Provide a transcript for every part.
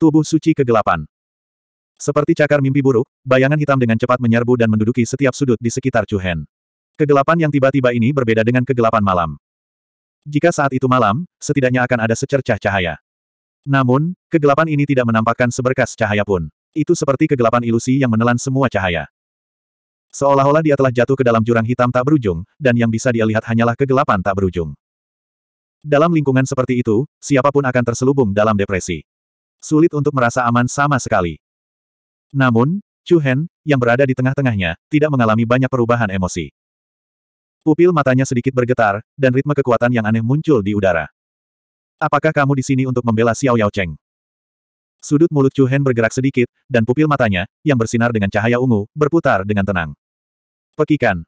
Tubuh suci kegelapan. Seperti cakar mimpi buruk, bayangan hitam dengan cepat menyerbu dan menduduki setiap sudut di sekitar Cuhen. Kegelapan yang tiba-tiba ini berbeda dengan kegelapan malam. Jika saat itu malam, setidaknya akan ada secercah cahaya. Namun, kegelapan ini tidak menampakkan seberkas cahaya pun. Itu seperti kegelapan ilusi yang menelan semua cahaya. Seolah-olah dia telah jatuh ke dalam jurang hitam tak berujung, dan yang bisa dia lihat hanyalah kegelapan tak berujung. Dalam lingkungan seperti itu, siapapun akan terselubung dalam depresi. Sulit untuk merasa aman sama sekali. Namun, Chu Hen, yang berada di tengah-tengahnya, tidak mengalami banyak perubahan emosi. Pupil matanya sedikit bergetar, dan ritme kekuatan yang aneh muncul di udara. Apakah kamu di sini untuk membela Xiao Yao Cheng? Sudut mulut Chu Hen bergerak sedikit, dan pupil matanya, yang bersinar dengan cahaya ungu, berputar dengan tenang. Pekikan,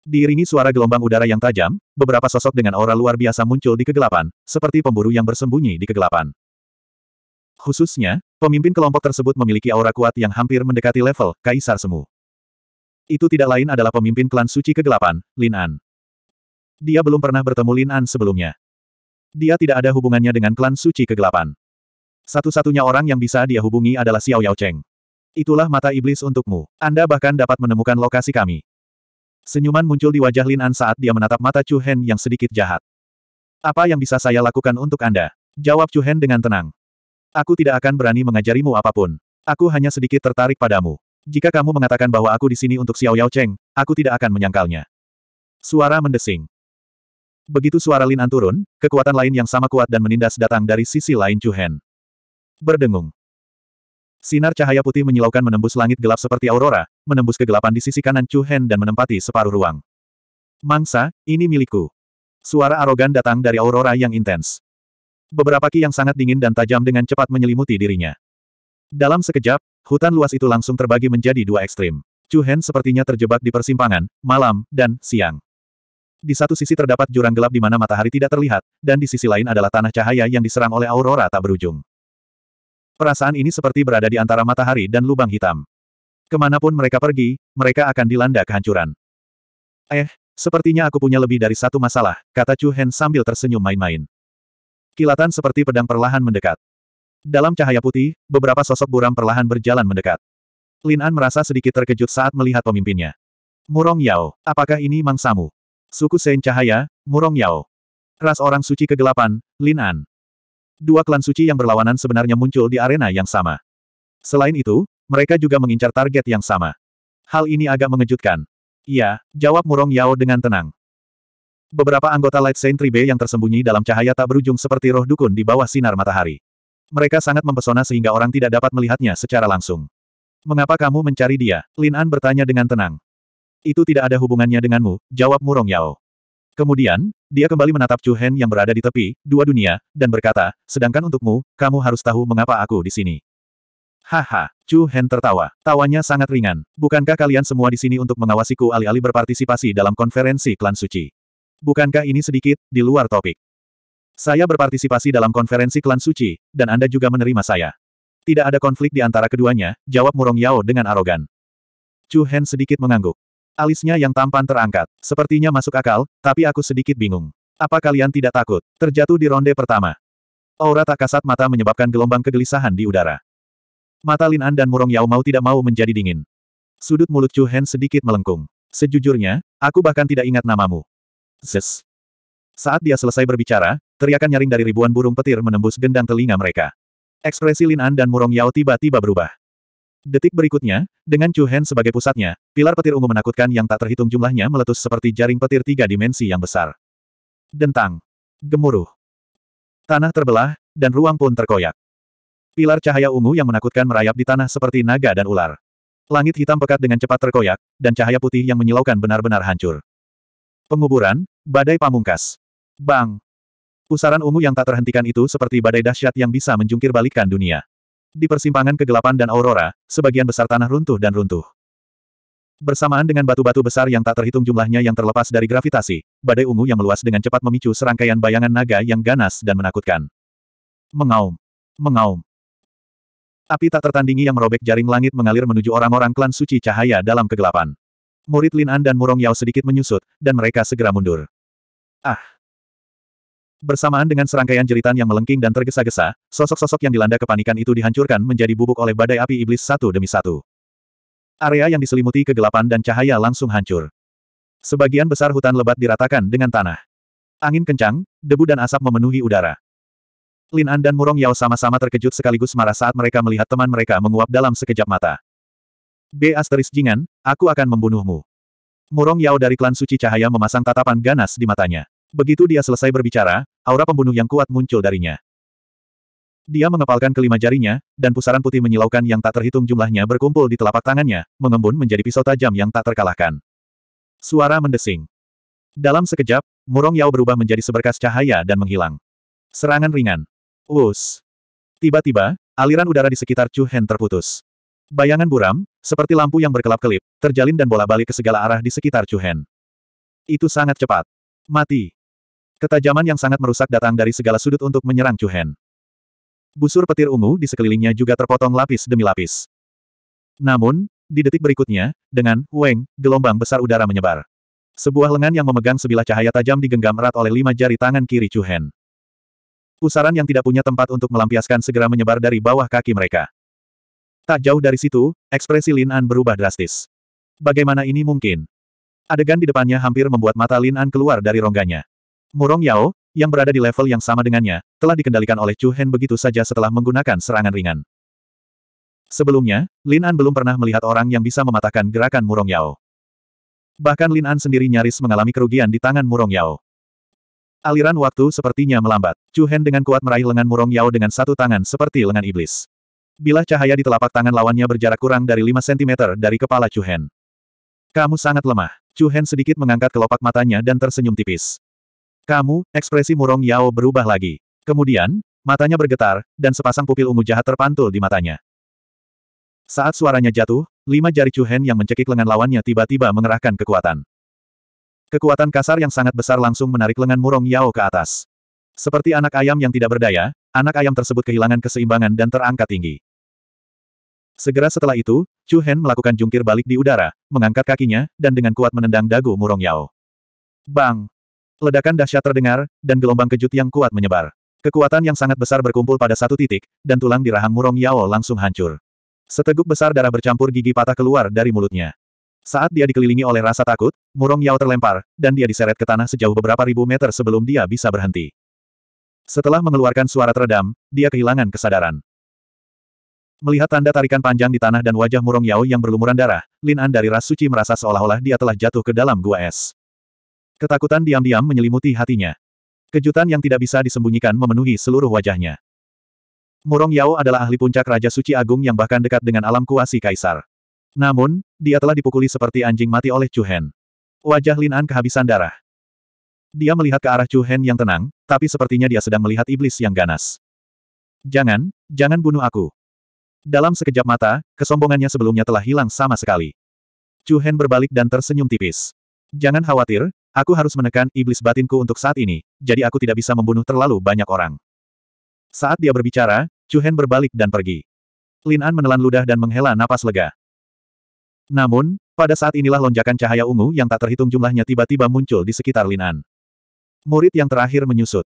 Diiringi suara gelombang udara yang tajam, beberapa sosok dengan aura luar biasa muncul di kegelapan, seperti pemburu yang bersembunyi di kegelapan. Khususnya, pemimpin kelompok tersebut memiliki aura kuat yang hampir mendekati level Kaisar Semu. Itu tidak lain adalah pemimpin klan suci kegelapan, Lin An. Dia belum pernah bertemu Lin An sebelumnya. Dia tidak ada hubungannya dengan klan suci kegelapan. Satu-satunya orang yang bisa dia hubungi adalah Xiao Yao Cheng. Itulah mata iblis untukmu. Anda bahkan dapat menemukan lokasi kami. Senyuman muncul di wajah Lin An saat dia menatap mata Chu Hen yang sedikit jahat. Apa yang bisa saya lakukan untuk Anda? Jawab Chu Hen dengan tenang. Aku tidak akan berani mengajarimu apapun. Aku hanya sedikit tertarik padamu. Jika kamu mengatakan bahwa aku di sini untuk Xiao Yao Cheng, aku tidak akan menyangkalnya. Suara mendesing. Begitu suara Lin An turun, kekuatan lain yang sama kuat dan menindas datang dari sisi lain Chu Hen. Berdengung. Sinar cahaya putih menyilaukan menembus langit gelap seperti aurora, menembus kegelapan di sisi kanan Chu Hen dan menempati separuh ruang. Mangsa, ini milikku. Suara arogan datang dari aurora yang intens. Beberapa ki yang sangat dingin dan tajam dengan cepat menyelimuti dirinya. Dalam sekejap, hutan luas itu langsung terbagi menjadi dua ekstrim. Chu Hen sepertinya terjebak di persimpangan, malam, dan siang. Di satu sisi terdapat jurang gelap di mana matahari tidak terlihat, dan di sisi lain adalah tanah cahaya yang diserang oleh aurora tak berujung. Perasaan ini seperti berada di antara matahari dan lubang hitam. Kemanapun mereka pergi, mereka akan dilanda kehancuran. Eh, sepertinya aku punya lebih dari satu masalah, kata Chu Hen sambil tersenyum main-main. Kilatan seperti pedang perlahan mendekat. Dalam cahaya putih, beberapa sosok buram perlahan berjalan mendekat. Lin An merasa sedikit terkejut saat melihat pemimpinnya. Murong Yao, apakah ini Mang Samu? Suku Sein Cahaya, Murong Yao. Ras orang suci kegelapan, Lin An. Dua klan suci yang berlawanan sebenarnya muncul di arena yang sama. Selain itu, mereka juga mengincar target yang sama. Hal ini agak mengejutkan. Iya, jawab Murong Yao dengan tenang. Beberapa anggota Light Sentry B yang tersembunyi dalam cahaya tak berujung seperti roh dukun di bawah sinar matahari. Mereka sangat mempesona sehingga orang tidak dapat melihatnya secara langsung. Mengapa kamu mencari dia? Lin An bertanya dengan tenang. Itu tidak ada hubungannya denganmu, jawab Murong Yao. Kemudian, dia kembali menatap Chu Hen yang berada di tepi, dua dunia, dan berkata, sedangkan untukmu, kamu harus tahu mengapa aku di sini. Haha, Chu Hen tertawa. Tawanya sangat ringan. Bukankah kalian semua di sini untuk mengawasiku alih-alih berpartisipasi dalam konferensi klan suci? bukankah ini sedikit, di luar topik? Saya berpartisipasi dalam konferensi klan suci, dan Anda juga menerima saya. Tidak ada konflik di antara keduanya, jawab Murong Yao dengan arogan. Chu Hen sedikit mengangguk. Alisnya yang tampan terangkat. Sepertinya masuk akal, tapi aku sedikit bingung. Apa kalian tidak takut terjatuh di ronde pertama? Aura tak kasat mata menyebabkan gelombang kegelisahan di udara. Mata Lin An dan Murong Yao mau tidak mau menjadi dingin. Sudut mulut Chu Hen sedikit melengkung. Sejujurnya, aku bahkan tidak ingat namamu. Zes. Saat dia selesai berbicara, teriakan nyaring dari ribuan burung petir menembus gendang telinga mereka. Ekspresi Lin An dan Murong Yao tiba-tiba berubah. Detik berikutnya, dengan Chu Hen sebagai pusatnya, pilar petir ungu menakutkan yang tak terhitung jumlahnya meletus seperti jaring petir tiga dimensi yang besar. Dentang. Gemuruh. Tanah terbelah, dan ruang pun terkoyak. Pilar cahaya ungu yang menakutkan merayap di tanah seperti naga dan ular. Langit hitam pekat dengan cepat terkoyak, dan cahaya putih yang menyilaukan benar-benar hancur. Penguburan, Badai pamungkas. Bang! Pusaran ungu yang tak terhentikan itu seperti badai dahsyat yang bisa menjungkir balikan dunia. Di persimpangan kegelapan dan aurora, sebagian besar tanah runtuh dan runtuh. Bersamaan dengan batu-batu besar yang tak terhitung jumlahnya yang terlepas dari gravitasi, badai ungu yang meluas dengan cepat memicu serangkaian bayangan naga yang ganas dan menakutkan. Mengaum. Mengaum. Api tak tertandingi yang merobek jaring langit mengalir menuju orang-orang klan suci cahaya dalam kegelapan. Murid Lin An dan Murong Yao sedikit menyusut, dan mereka segera mundur. Ah! Bersamaan dengan serangkaian jeritan yang melengking dan tergesa-gesa, sosok-sosok yang dilanda kepanikan itu dihancurkan menjadi bubuk oleh badai api iblis satu demi satu. Area yang diselimuti kegelapan dan cahaya langsung hancur. Sebagian besar hutan lebat diratakan dengan tanah. Angin kencang, debu dan asap memenuhi udara. Lin An dan Murong Yao sama-sama terkejut sekaligus marah saat mereka melihat teman mereka menguap dalam sekejap mata. B. Asteris Jingan, aku akan membunuhmu. Murong Yao dari klan Suci Cahaya memasang tatapan ganas di matanya. Begitu dia selesai berbicara, aura pembunuh yang kuat muncul darinya. Dia mengepalkan kelima jarinya, dan pusaran putih menyilaukan yang tak terhitung jumlahnya berkumpul di telapak tangannya, mengembun menjadi pisau tajam yang tak terkalahkan. Suara mendesing. Dalam sekejap, Murong Yao berubah menjadi seberkas cahaya dan menghilang. Serangan ringan. Us. Tiba-tiba, aliran udara di sekitar Chu Hen terputus. Bayangan buram, seperti lampu yang berkelap-kelip, terjalin dan bola-balik ke segala arah di sekitar Chuhen. Itu sangat cepat. Mati. Ketajaman yang sangat merusak datang dari segala sudut untuk menyerang Chuhen. Busur petir ungu di sekelilingnya juga terpotong lapis demi lapis. Namun, di detik berikutnya, dengan weng, gelombang besar udara menyebar. Sebuah lengan yang memegang sebilah cahaya tajam digenggam erat oleh lima jari tangan kiri Chuhen. Pusaran yang tidak punya tempat untuk melampiaskan segera menyebar dari bawah kaki mereka. Tak jauh dari situ, ekspresi Lin An berubah drastis. Bagaimana ini mungkin? Adegan di depannya hampir membuat mata Lin An keluar dari rongganya. Murong Yao, yang berada di level yang sama dengannya, telah dikendalikan oleh Chu Hen begitu saja setelah menggunakan serangan ringan. Sebelumnya, Lin An belum pernah melihat orang yang bisa mematahkan gerakan Murong Yao. Bahkan Lin An sendiri nyaris mengalami kerugian di tangan Murong Yao. Aliran waktu sepertinya melambat. Chu Hen dengan kuat meraih lengan Murong Yao dengan satu tangan seperti lengan iblis bila cahaya di telapak tangan lawannya berjarak kurang dari 5 cm dari kepala Chu Hen. Kamu sangat lemah. Chu Hen sedikit mengangkat kelopak matanya dan tersenyum tipis. Kamu, ekspresi murong Yao berubah lagi. Kemudian, matanya bergetar, dan sepasang pupil ungu jahat terpantul di matanya. Saat suaranya jatuh, lima jari Chu Hen yang mencekik lengan lawannya tiba-tiba mengerahkan kekuatan. Kekuatan kasar yang sangat besar langsung menarik lengan murong Yao ke atas. Seperti anak ayam yang tidak berdaya, anak ayam tersebut kehilangan keseimbangan dan terangkat tinggi. Segera setelah itu, Chu Hen melakukan jungkir balik di udara, mengangkat kakinya, dan dengan kuat menendang dagu Murong Yao. Bang! Ledakan dahsyat terdengar, dan gelombang kejut yang kuat menyebar. Kekuatan yang sangat besar berkumpul pada satu titik, dan tulang di rahang Murong Yao langsung hancur. Seteguk besar darah bercampur gigi patah keluar dari mulutnya. Saat dia dikelilingi oleh rasa takut, Murong Yao terlempar, dan dia diseret ke tanah sejauh beberapa ribu meter sebelum dia bisa berhenti. Setelah mengeluarkan suara teredam, dia kehilangan kesadaran. Melihat tanda tarikan panjang di tanah dan wajah Murong Yao yang berlumuran darah, Lin An dari ras suci merasa seolah-olah dia telah jatuh ke dalam gua es. Ketakutan diam-diam menyelimuti hatinya. Kejutan yang tidak bisa disembunyikan memenuhi seluruh wajahnya. Murong Yao adalah ahli puncak Raja Suci Agung yang bahkan dekat dengan alam kuasi Kaisar. Namun, dia telah dipukuli seperti anjing mati oleh Chu Hen. Wajah Lin An kehabisan darah. Dia melihat ke arah Chu Hen yang tenang, tapi sepertinya dia sedang melihat iblis yang ganas. Jangan, jangan bunuh aku. Dalam sekejap mata, kesombongannya sebelumnya telah hilang sama sekali. Chu Hen berbalik dan tersenyum tipis. Jangan khawatir, aku harus menekan iblis batinku untuk saat ini, jadi aku tidak bisa membunuh terlalu banyak orang. Saat dia berbicara, Chu Hen berbalik dan pergi. Lin An menelan ludah dan menghela napas lega. Namun, pada saat inilah lonjakan cahaya ungu yang tak terhitung jumlahnya tiba-tiba muncul di sekitar Lin An. Murid yang terakhir menyusut.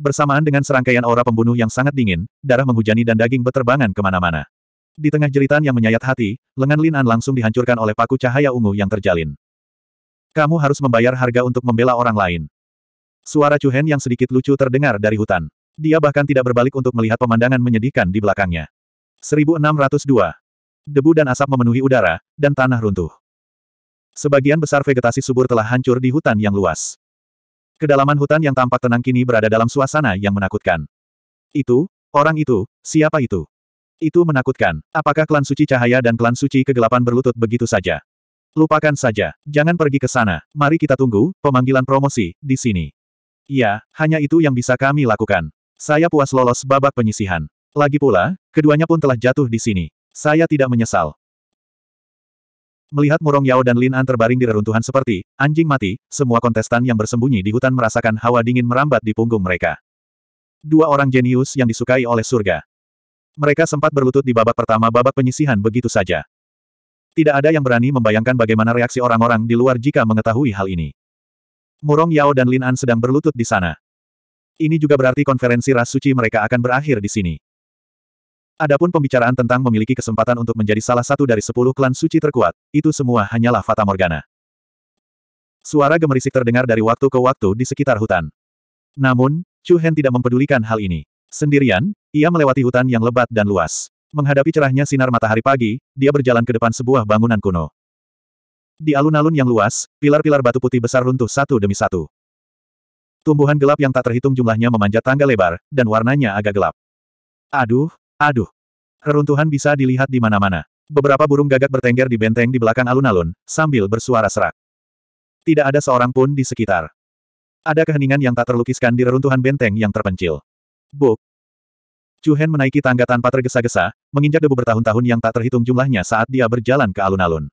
Bersamaan dengan serangkaian aura pembunuh yang sangat dingin, darah menghujani dan daging beterbangan kemana-mana. Di tengah jeritan yang menyayat hati, lengan Lin An langsung dihancurkan oleh paku cahaya ungu yang terjalin. Kamu harus membayar harga untuk membela orang lain. Suara Hen yang sedikit lucu terdengar dari hutan. Dia bahkan tidak berbalik untuk melihat pemandangan menyedihkan di belakangnya. 1602. Debu dan asap memenuhi udara, dan tanah runtuh. Sebagian besar vegetasi subur telah hancur di hutan yang luas. Kedalaman hutan yang tampak tenang kini berada dalam suasana yang menakutkan. Itu, orang itu, siapa itu? Itu menakutkan. Apakah klan suci cahaya dan klan suci kegelapan berlutut begitu saja? Lupakan saja. Jangan pergi ke sana. Mari kita tunggu, pemanggilan promosi, di sini. Ya, hanya itu yang bisa kami lakukan. Saya puas lolos babak penyisihan. Lagi pula, keduanya pun telah jatuh di sini. Saya tidak menyesal. Melihat Murong Yao dan Lin An terbaring di reruntuhan seperti anjing mati, semua kontestan yang bersembunyi di hutan merasakan hawa dingin merambat di punggung mereka. Dua orang jenius yang disukai oleh surga. Mereka sempat berlutut di babak pertama babak penyisihan begitu saja. Tidak ada yang berani membayangkan bagaimana reaksi orang-orang di luar jika mengetahui hal ini. Murong Yao dan Lin An sedang berlutut di sana. Ini juga berarti konferensi ras suci mereka akan berakhir di sini. Adapun pembicaraan tentang memiliki kesempatan untuk menjadi salah satu dari sepuluh klan suci terkuat, itu semua hanyalah fata morgana. Suara gemerisik terdengar dari waktu ke waktu di sekitar hutan. Namun, Chu Hen tidak mempedulikan hal ini. Sendirian, ia melewati hutan yang lebat dan luas. Menghadapi cerahnya sinar matahari pagi, dia berjalan ke depan sebuah bangunan kuno. Di alun-alun yang luas, pilar-pilar batu putih besar runtuh satu demi satu. Tumbuhan gelap yang tak terhitung jumlahnya memanjat tangga lebar, dan warnanya agak gelap. Aduh, Aduh. Reruntuhan bisa dilihat di mana-mana. Beberapa burung gagak bertengger di benteng di belakang alun-alun, sambil bersuara serak. Tidak ada seorang pun di sekitar. Ada keheningan yang tak terlukiskan di reruntuhan benteng yang terpencil. Buk. Chuhen menaiki tangga tanpa tergesa-gesa, menginjak debu bertahun-tahun yang tak terhitung jumlahnya saat dia berjalan ke alun-alun.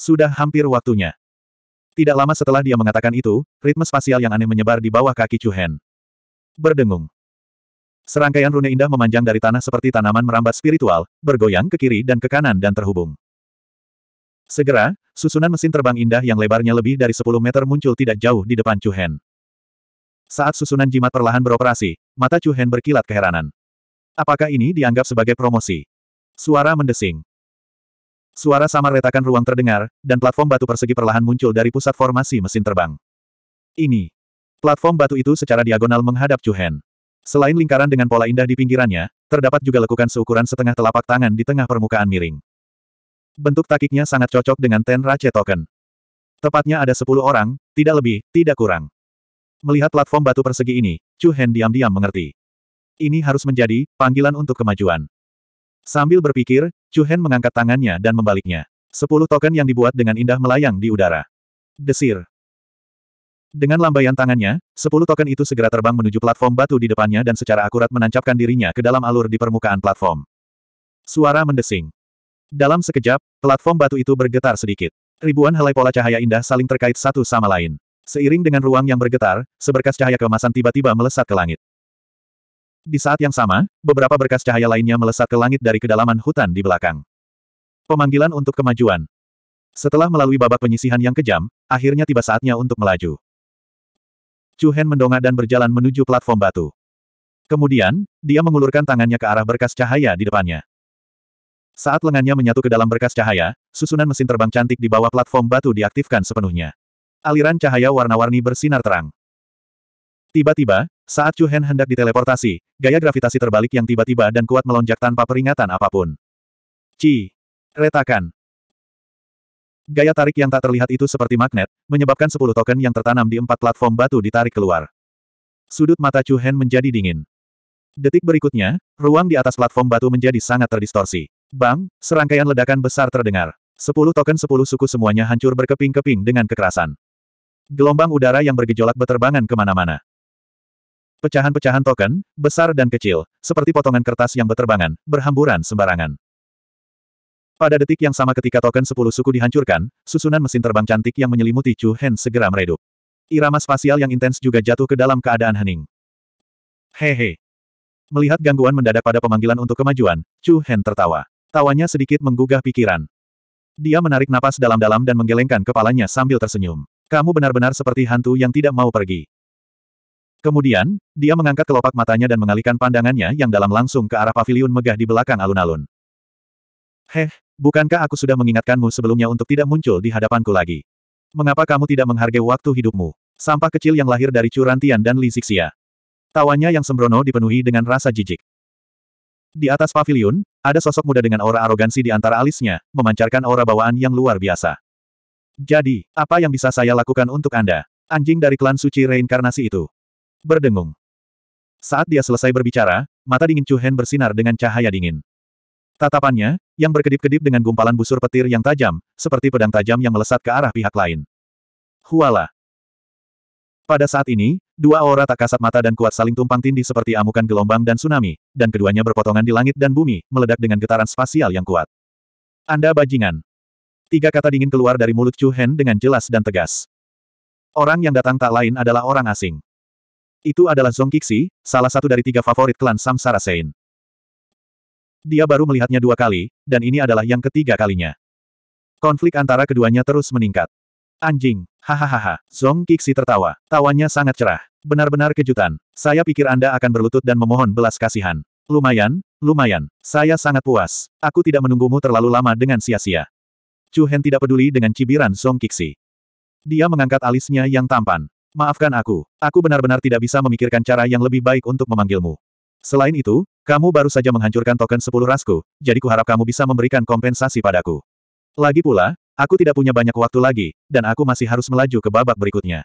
Sudah hampir waktunya. Tidak lama setelah dia mengatakan itu, ritme spasial yang aneh menyebar di bawah kaki Chuhen. Berdengung. Serangkaian rune indah memanjang dari tanah seperti tanaman merambat spiritual, bergoyang ke kiri dan ke kanan dan terhubung. Segera, susunan mesin terbang indah yang lebarnya lebih dari 10 meter muncul tidak jauh di depan Chu Hen. Saat susunan jimat perlahan beroperasi, mata Chu Hen berkilat keheranan. Apakah ini dianggap sebagai promosi? Suara mendesing. Suara samar retakan ruang terdengar, dan platform batu persegi perlahan muncul dari pusat formasi mesin terbang. Ini. Platform batu itu secara diagonal menghadap Chu Hen. Selain lingkaran dengan pola indah di pinggirannya, terdapat juga lekukan seukuran setengah telapak tangan di tengah permukaan miring. Bentuk takiknya sangat cocok dengan Ten Tenrace Token. Tepatnya ada 10 orang, tidak lebih, tidak kurang. Melihat platform batu persegi ini, Chu Hen diam-diam mengerti. Ini harus menjadi panggilan untuk kemajuan. Sambil berpikir, Chu Hen mengangkat tangannya dan membaliknya. 10 token yang dibuat dengan indah melayang di udara. Desir. Dengan lambaian tangannya, sepuluh token itu segera terbang menuju platform batu di depannya dan secara akurat menancapkan dirinya ke dalam alur di permukaan platform. Suara mendesing. Dalam sekejap, platform batu itu bergetar sedikit. Ribuan helai pola cahaya indah saling terkait satu sama lain. Seiring dengan ruang yang bergetar, seberkas cahaya keemasan tiba-tiba melesat ke langit. Di saat yang sama, beberapa berkas cahaya lainnya melesat ke langit dari kedalaman hutan di belakang. Pemanggilan untuk kemajuan. Setelah melalui babak penyisihan yang kejam, akhirnya tiba saatnya untuk melaju. Chu Hen mendongak dan berjalan menuju platform batu. Kemudian, dia mengulurkan tangannya ke arah berkas cahaya di depannya. Saat lengannya menyatu ke dalam berkas cahaya, susunan mesin terbang cantik di bawah platform batu diaktifkan sepenuhnya. Aliran cahaya warna-warni bersinar terang. Tiba-tiba, saat Chu Hen hendak diteleportasi, gaya gravitasi terbalik yang tiba-tiba dan kuat melonjak tanpa peringatan apapun. Ci! Retakan! Gaya tarik yang tak terlihat itu seperti magnet, menyebabkan sepuluh token yang tertanam di empat platform batu ditarik keluar. Sudut mata Chu Hen menjadi dingin. Detik berikutnya, ruang di atas platform batu menjadi sangat terdistorsi. Bang, serangkaian ledakan besar terdengar. Sepuluh token sepuluh suku semuanya hancur berkeping-keping dengan kekerasan. Gelombang udara yang bergejolak beterbangan kemana-mana. Pecahan-pecahan token, besar dan kecil, seperti potongan kertas yang beterbangan, berhamburan sembarangan. Pada detik yang sama ketika token sepuluh suku dihancurkan, susunan mesin terbang cantik yang menyelimuti Chu Hen segera meredup. Irama spasial yang intens juga jatuh ke dalam keadaan hening. Hehe. Melihat gangguan mendadak pada pemanggilan untuk kemajuan, Chu Hen tertawa. Tawanya sedikit menggugah pikiran. Dia menarik napas dalam-dalam dan menggelengkan kepalanya sambil tersenyum. Kamu benar-benar seperti hantu yang tidak mau pergi. Kemudian, dia mengangkat kelopak matanya dan mengalihkan pandangannya yang dalam langsung ke arah paviliun megah di belakang alun-alun. Heh, bukankah aku sudah mengingatkanmu sebelumnya untuk tidak muncul di hadapanku lagi? Mengapa kamu tidak menghargai waktu hidupmu? Sampah kecil yang lahir dari curantian dan Zixia. Tawanya yang sembrono dipenuhi dengan rasa jijik. Di atas pavilion, ada sosok muda dengan aura arogansi di antara alisnya, memancarkan aura bawaan yang luar biasa. Jadi, apa yang bisa saya lakukan untuk Anda? Anjing dari klan suci reinkarnasi itu. Berdengung. Saat dia selesai berbicara, mata dingin Chu Hen bersinar dengan cahaya dingin. Tatapannya, yang berkedip-kedip dengan gumpalan busur petir yang tajam, seperti pedang tajam yang melesat ke arah pihak lain. Huala. Pada saat ini, dua aura tak kasat mata dan kuat saling tumpang tindih seperti amukan gelombang dan tsunami, dan keduanya berpotongan di langit dan bumi, meledak dengan getaran spasial yang kuat. Anda bajingan. Tiga kata dingin keluar dari mulut Chu Hen dengan jelas dan tegas. Orang yang datang tak lain adalah orang asing. Itu adalah Zong Kixi, salah satu dari tiga favorit klan Samsara Sein. Dia baru melihatnya dua kali, dan ini adalah yang ketiga kalinya. Konflik antara keduanya terus meningkat. Anjing, hahaha, Zong Qixi tertawa. Tawanya sangat cerah. Benar-benar kejutan. Saya pikir Anda akan berlutut dan memohon belas kasihan. Lumayan, lumayan. Saya sangat puas. Aku tidak menunggumu terlalu lama dengan sia-sia. Chu Hen tidak peduli dengan cibiran Zong Qixi. Dia mengangkat alisnya yang tampan. Maafkan aku. Aku benar-benar tidak bisa memikirkan cara yang lebih baik untuk memanggilmu. Selain itu, kamu baru saja menghancurkan token sepuluh rasku, jadi kuharap kamu bisa memberikan kompensasi padaku. Lagi pula, aku tidak punya banyak waktu lagi, dan aku masih harus melaju ke babak berikutnya.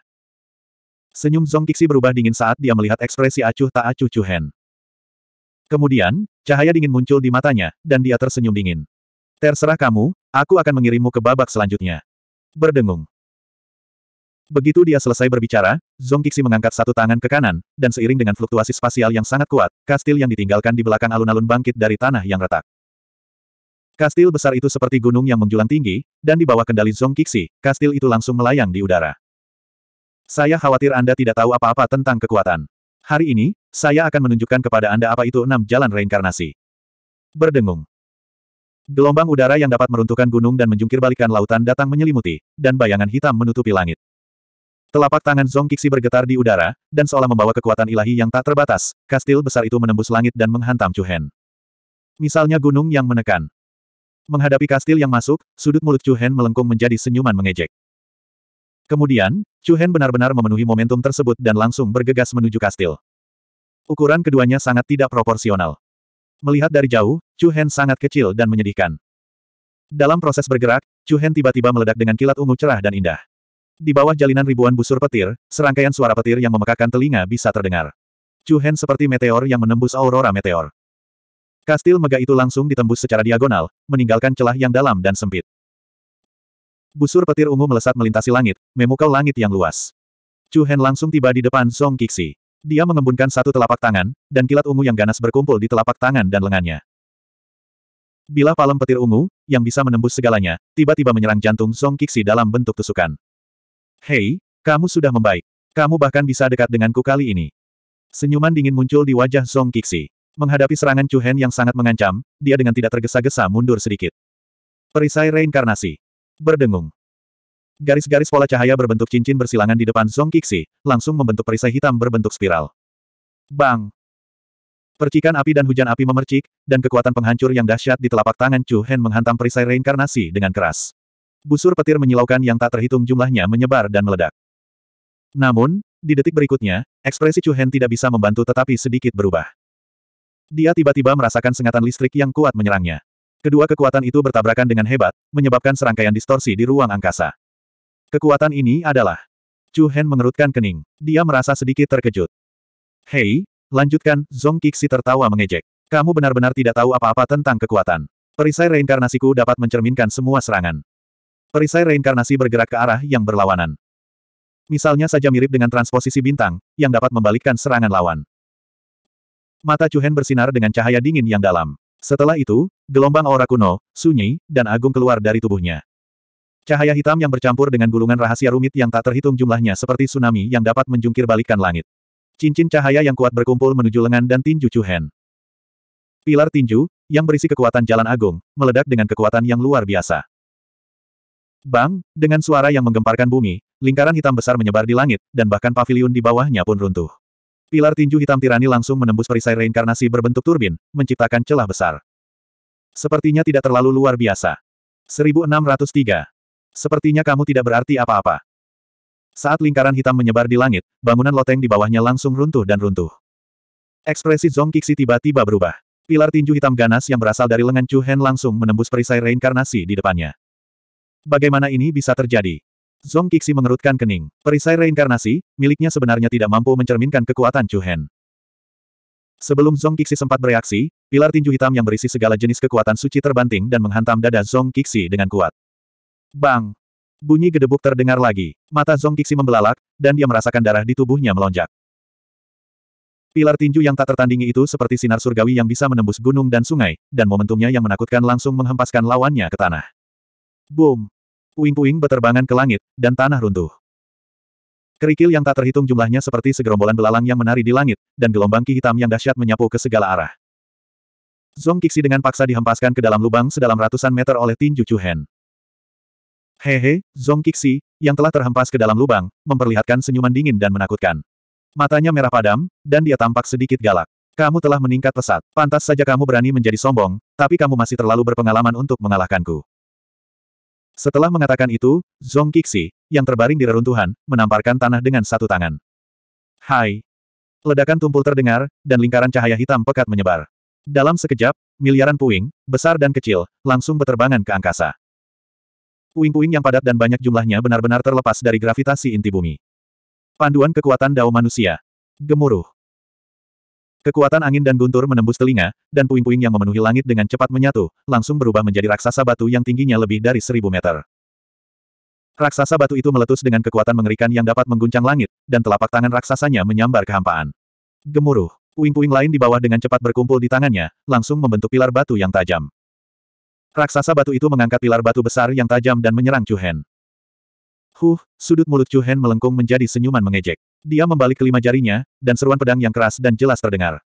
Senyum Zong Qixi berubah dingin saat dia melihat ekspresi acuh tak acuh Chu Hen. Kemudian, cahaya dingin muncul di matanya, dan dia tersenyum dingin. Terserah kamu, aku akan mengirimmu ke babak selanjutnya. Berdengung. Begitu dia selesai berbicara, Zhong Qixi mengangkat satu tangan ke kanan, dan seiring dengan fluktuasi spasial yang sangat kuat, kastil yang ditinggalkan di belakang alun-alun bangkit dari tanah yang retak. Kastil besar itu seperti gunung yang menjulang tinggi, dan di bawah kendali Zhong Qixi, kastil itu langsung melayang di udara. Saya khawatir Anda tidak tahu apa-apa tentang kekuatan. Hari ini, saya akan menunjukkan kepada Anda apa itu enam jalan reinkarnasi. Berdengung. Gelombang udara yang dapat meruntuhkan gunung dan menjungkirbalikkan lautan datang menyelimuti, dan bayangan hitam menutupi langit. Telapak tangan Zong Qixi bergetar di udara, dan seolah membawa kekuatan ilahi yang tak terbatas, kastil besar itu menembus langit dan menghantam Chu Hen. Misalnya gunung yang menekan. Menghadapi kastil yang masuk, sudut mulut Chu Hen melengkung menjadi senyuman mengejek. Kemudian, Chu Hen benar-benar memenuhi momentum tersebut dan langsung bergegas menuju kastil. Ukuran keduanya sangat tidak proporsional. Melihat dari jauh, Chu Hen sangat kecil dan menyedihkan. Dalam proses bergerak, Chu Hen tiba-tiba meledak dengan kilat ungu cerah dan indah. Di bawah jalinan ribuan busur petir, serangkaian suara petir yang memekakan telinga bisa terdengar. Cuhen seperti meteor yang menembus aurora meteor. Kastil megah itu langsung ditembus secara diagonal, meninggalkan celah yang dalam dan sempit. Busur petir ungu melesat melintasi langit, memukau langit yang luas. Cuhen langsung tiba di depan Song Kixi. Dia mengembunkan satu telapak tangan, dan kilat ungu yang ganas berkumpul di telapak tangan dan lengannya. Bila palem petir ungu, yang bisa menembus segalanya, tiba-tiba menyerang jantung Song Kixi dalam bentuk tusukan. Hei, kamu sudah membaik. Kamu bahkan bisa dekat denganku kali ini. Senyuman dingin muncul di wajah Song Qixi. Menghadapi serangan Chu Hen yang sangat mengancam, dia dengan tidak tergesa-gesa mundur sedikit. Perisai reinkarnasi. Berdengung. Garis-garis pola cahaya berbentuk cincin bersilangan di depan Song Qixi, langsung membentuk perisai hitam berbentuk spiral. Bang! Percikan api dan hujan api memercik, dan kekuatan penghancur yang dahsyat di telapak tangan Chu Hen menghantam perisai reinkarnasi dengan keras busur petir menyilaukan yang tak terhitung jumlahnya menyebar dan meledak. Namun, di detik berikutnya, ekspresi Chu Hen tidak bisa membantu tetapi sedikit berubah. Dia tiba-tiba merasakan sengatan listrik yang kuat menyerangnya. Kedua kekuatan itu bertabrakan dengan hebat, menyebabkan serangkaian distorsi di ruang angkasa. Kekuatan ini adalah... Chu Hen mengerutkan kening. Dia merasa sedikit terkejut. Hei, lanjutkan, Zong Qixi tertawa mengejek. Kamu benar-benar tidak tahu apa-apa tentang kekuatan. Perisai reinkarnasiku dapat mencerminkan semua serangan. Perisai reinkarnasi bergerak ke arah yang berlawanan. Misalnya saja mirip dengan transposisi bintang, yang dapat membalikkan serangan lawan. Mata Chuhen bersinar dengan cahaya dingin yang dalam. Setelah itu, gelombang aura kuno, sunyi, dan agung keluar dari tubuhnya. Cahaya hitam yang bercampur dengan gulungan rahasia rumit yang tak terhitung jumlahnya seperti tsunami yang dapat menjungkir balikan langit. Cincin cahaya yang kuat berkumpul menuju lengan dan tinju Chuhen. Pilar tinju, yang berisi kekuatan jalan agung, meledak dengan kekuatan yang luar biasa. Bang, dengan suara yang menggemparkan bumi, lingkaran hitam besar menyebar di langit, dan bahkan pavilion di bawahnya pun runtuh. Pilar tinju hitam tirani langsung menembus perisai reinkarnasi berbentuk turbin, menciptakan celah besar. Sepertinya tidak terlalu luar biasa. 1603. Sepertinya kamu tidak berarti apa-apa. Saat lingkaran hitam menyebar di langit, bangunan loteng di bawahnya langsung runtuh dan runtuh. Ekspresi Zong Qixi tiba-tiba berubah. Pilar tinju hitam ganas yang berasal dari lengan Chu Hen langsung menembus perisai reinkarnasi di depannya. Bagaimana ini bisa terjadi? Zong Qixi mengerutkan kening. Perisai reinkarnasi, miliknya sebenarnya tidak mampu mencerminkan kekuatan Chu Hen. Sebelum Zong Qixi sempat bereaksi, pilar tinju hitam yang berisi segala jenis kekuatan suci terbanting dan menghantam dada Zong Qixi dengan kuat. Bang! Bunyi gedebuk terdengar lagi. Mata Zong Qixi membelalak, dan dia merasakan darah di tubuhnya melonjak. Pilar tinju yang tak tertandingi itu seperti sinar surgawi yang bisa menembus gunung dan sungai, dan momentumnya yang menakutkan langsung menghempaskan lawannya ke tanah. Boom! puing-puing beterbangan ke langit, dan tanah runtuh. Kerikil yang tak terhitung jumlahnya seperti segerombolan belalang yang menari di langit, dan gelombang ki hitam yang dahsyat menyapu ke segala arah. Zong Qixi dengan paksa dihempaskan ke dalam lubang sedalam ratusan meter oleh tinju Chuhen. Hen. Hehe, Zong Qixi, yang telah terhempas ke dalam lubang, memperlihatkan senyuman dingin dan menakutkan. Matanya merah padam, dan dia tampak sedikit galak. Kamu telah meningkat pesat, pantas saja kamu berani menjadi sombong, tapi kamu masih terlalu berpengalaman untuk mengalahkanku. Setelah mengatakan itu, Zong Qixi, yang terbaring di reruntuhan, menamparkan tanah dengan satu tangan. Hai! Ledakan tumpul terdengar, dan lingkaran cahaya hitam pekat menyebar. Dalam sekejap, miliaran puing, besar dan kecil, langsung berterbangan ke angkasa. Puing-puing yang padat dan banyak jumlahnya benar-benar terlepas dari gravitasi inti bumi. Panduan kekuatan dao manusia. Gemuruh. Kekuatan angin dan guntur menembus telinga, dan puing-puing yang memenuhi langit dengan cepat menyatu, langsung berubah menjadi raksasa batu yang tingginya lebih dari seribu meter. Raksasa batu itu meletus dengan kekuatan mengerikan yang dapat mengguncang langit, dan telapak tangan raksasanya menyambar kehampaan. Gemuruh, puing-puing lain di bawah dengan cepat berkumpul di tangannya, langsung membentuk pilar batu yang tajam. Raksasa batu itu mengangkat pilar batu besar yang tajam dan menyerang Chu Hen. Huh, sudut mulut Chu Hen melengkung menjadi senyuman mengejek. Dia membalik kelima jarinya, dan seruan pedang yang keras dan jelas terdengar.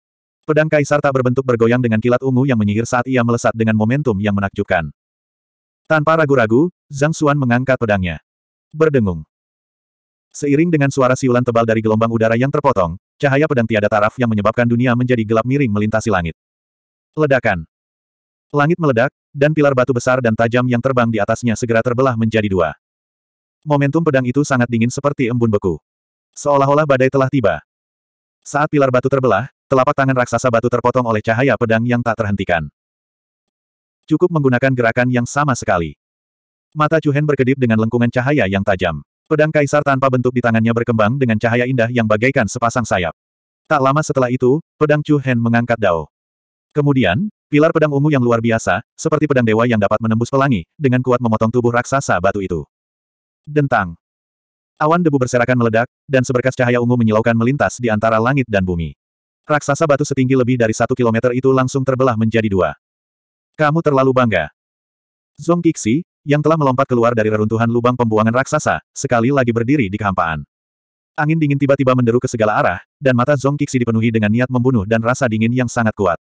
Pedang kaisar tak berbentuk bergoyang dengan kilat ungu yang menyihir saat ia melesat dengan momentum yang menakjubkan. Tanpa ragu-ragu, Zhang Xuan mengangkat pedangnya. Berdengung. Seiring dengan suara siulan tebal dari gelombang udara yang terpotong, cahaya pedang tiada taraf yang menyebabkan dunia menjadi gelap miring melintasi langit. Ledakan. Langit meledak, dan pilar batu besar dan tajam yang terbang di atasnya segera terbelah menjadi dua. Momentum pedang itu sangat dingin seperti embun beku. Seolah-olah badai telah tiba. Saat pilar batu terbelah, telapak tangan raksasa batu terpotong oleh cahaya pedang yang tak terhentikan. Cukup menggunakan gerakan yang sama sekali. Mata Chu Hen berkedip dengan lengkungan cahaya yang tajam. Pedang kaisar tanpa bentuk di tangannya berkembang dengan cahaya indah yang bagaikan sepasang sayap. Tak lama setelah itu, pedang Chu Hen mengangkat dao. Kemudian, pilar pedang ungu yang luar biasa, seperti pedang dewa yang dapat menembus pelangi, dengan kuat memotong tubuh raksasa batu itu. Dentang. Awan debu berserakan meledak, dan seberkas cahaya ungu menyilaukan melintas di antara langit dan bumi. Raksasa batu setinggi lebih dari satu kilometer itu langsung terbelah menjadi dua. Kamu terlalu bangga. Zong Qixi, yang telah melompat keluar dari reruntuhan lubang pembuangan raksasa, sekali lagi berdiri di kehampaan. Angin dingin tiba-tiba menderu ke segala arah, dan mata Zong Qixi dipenuhi dengan niat membunuh dan rasa dingin yang sangat kuat.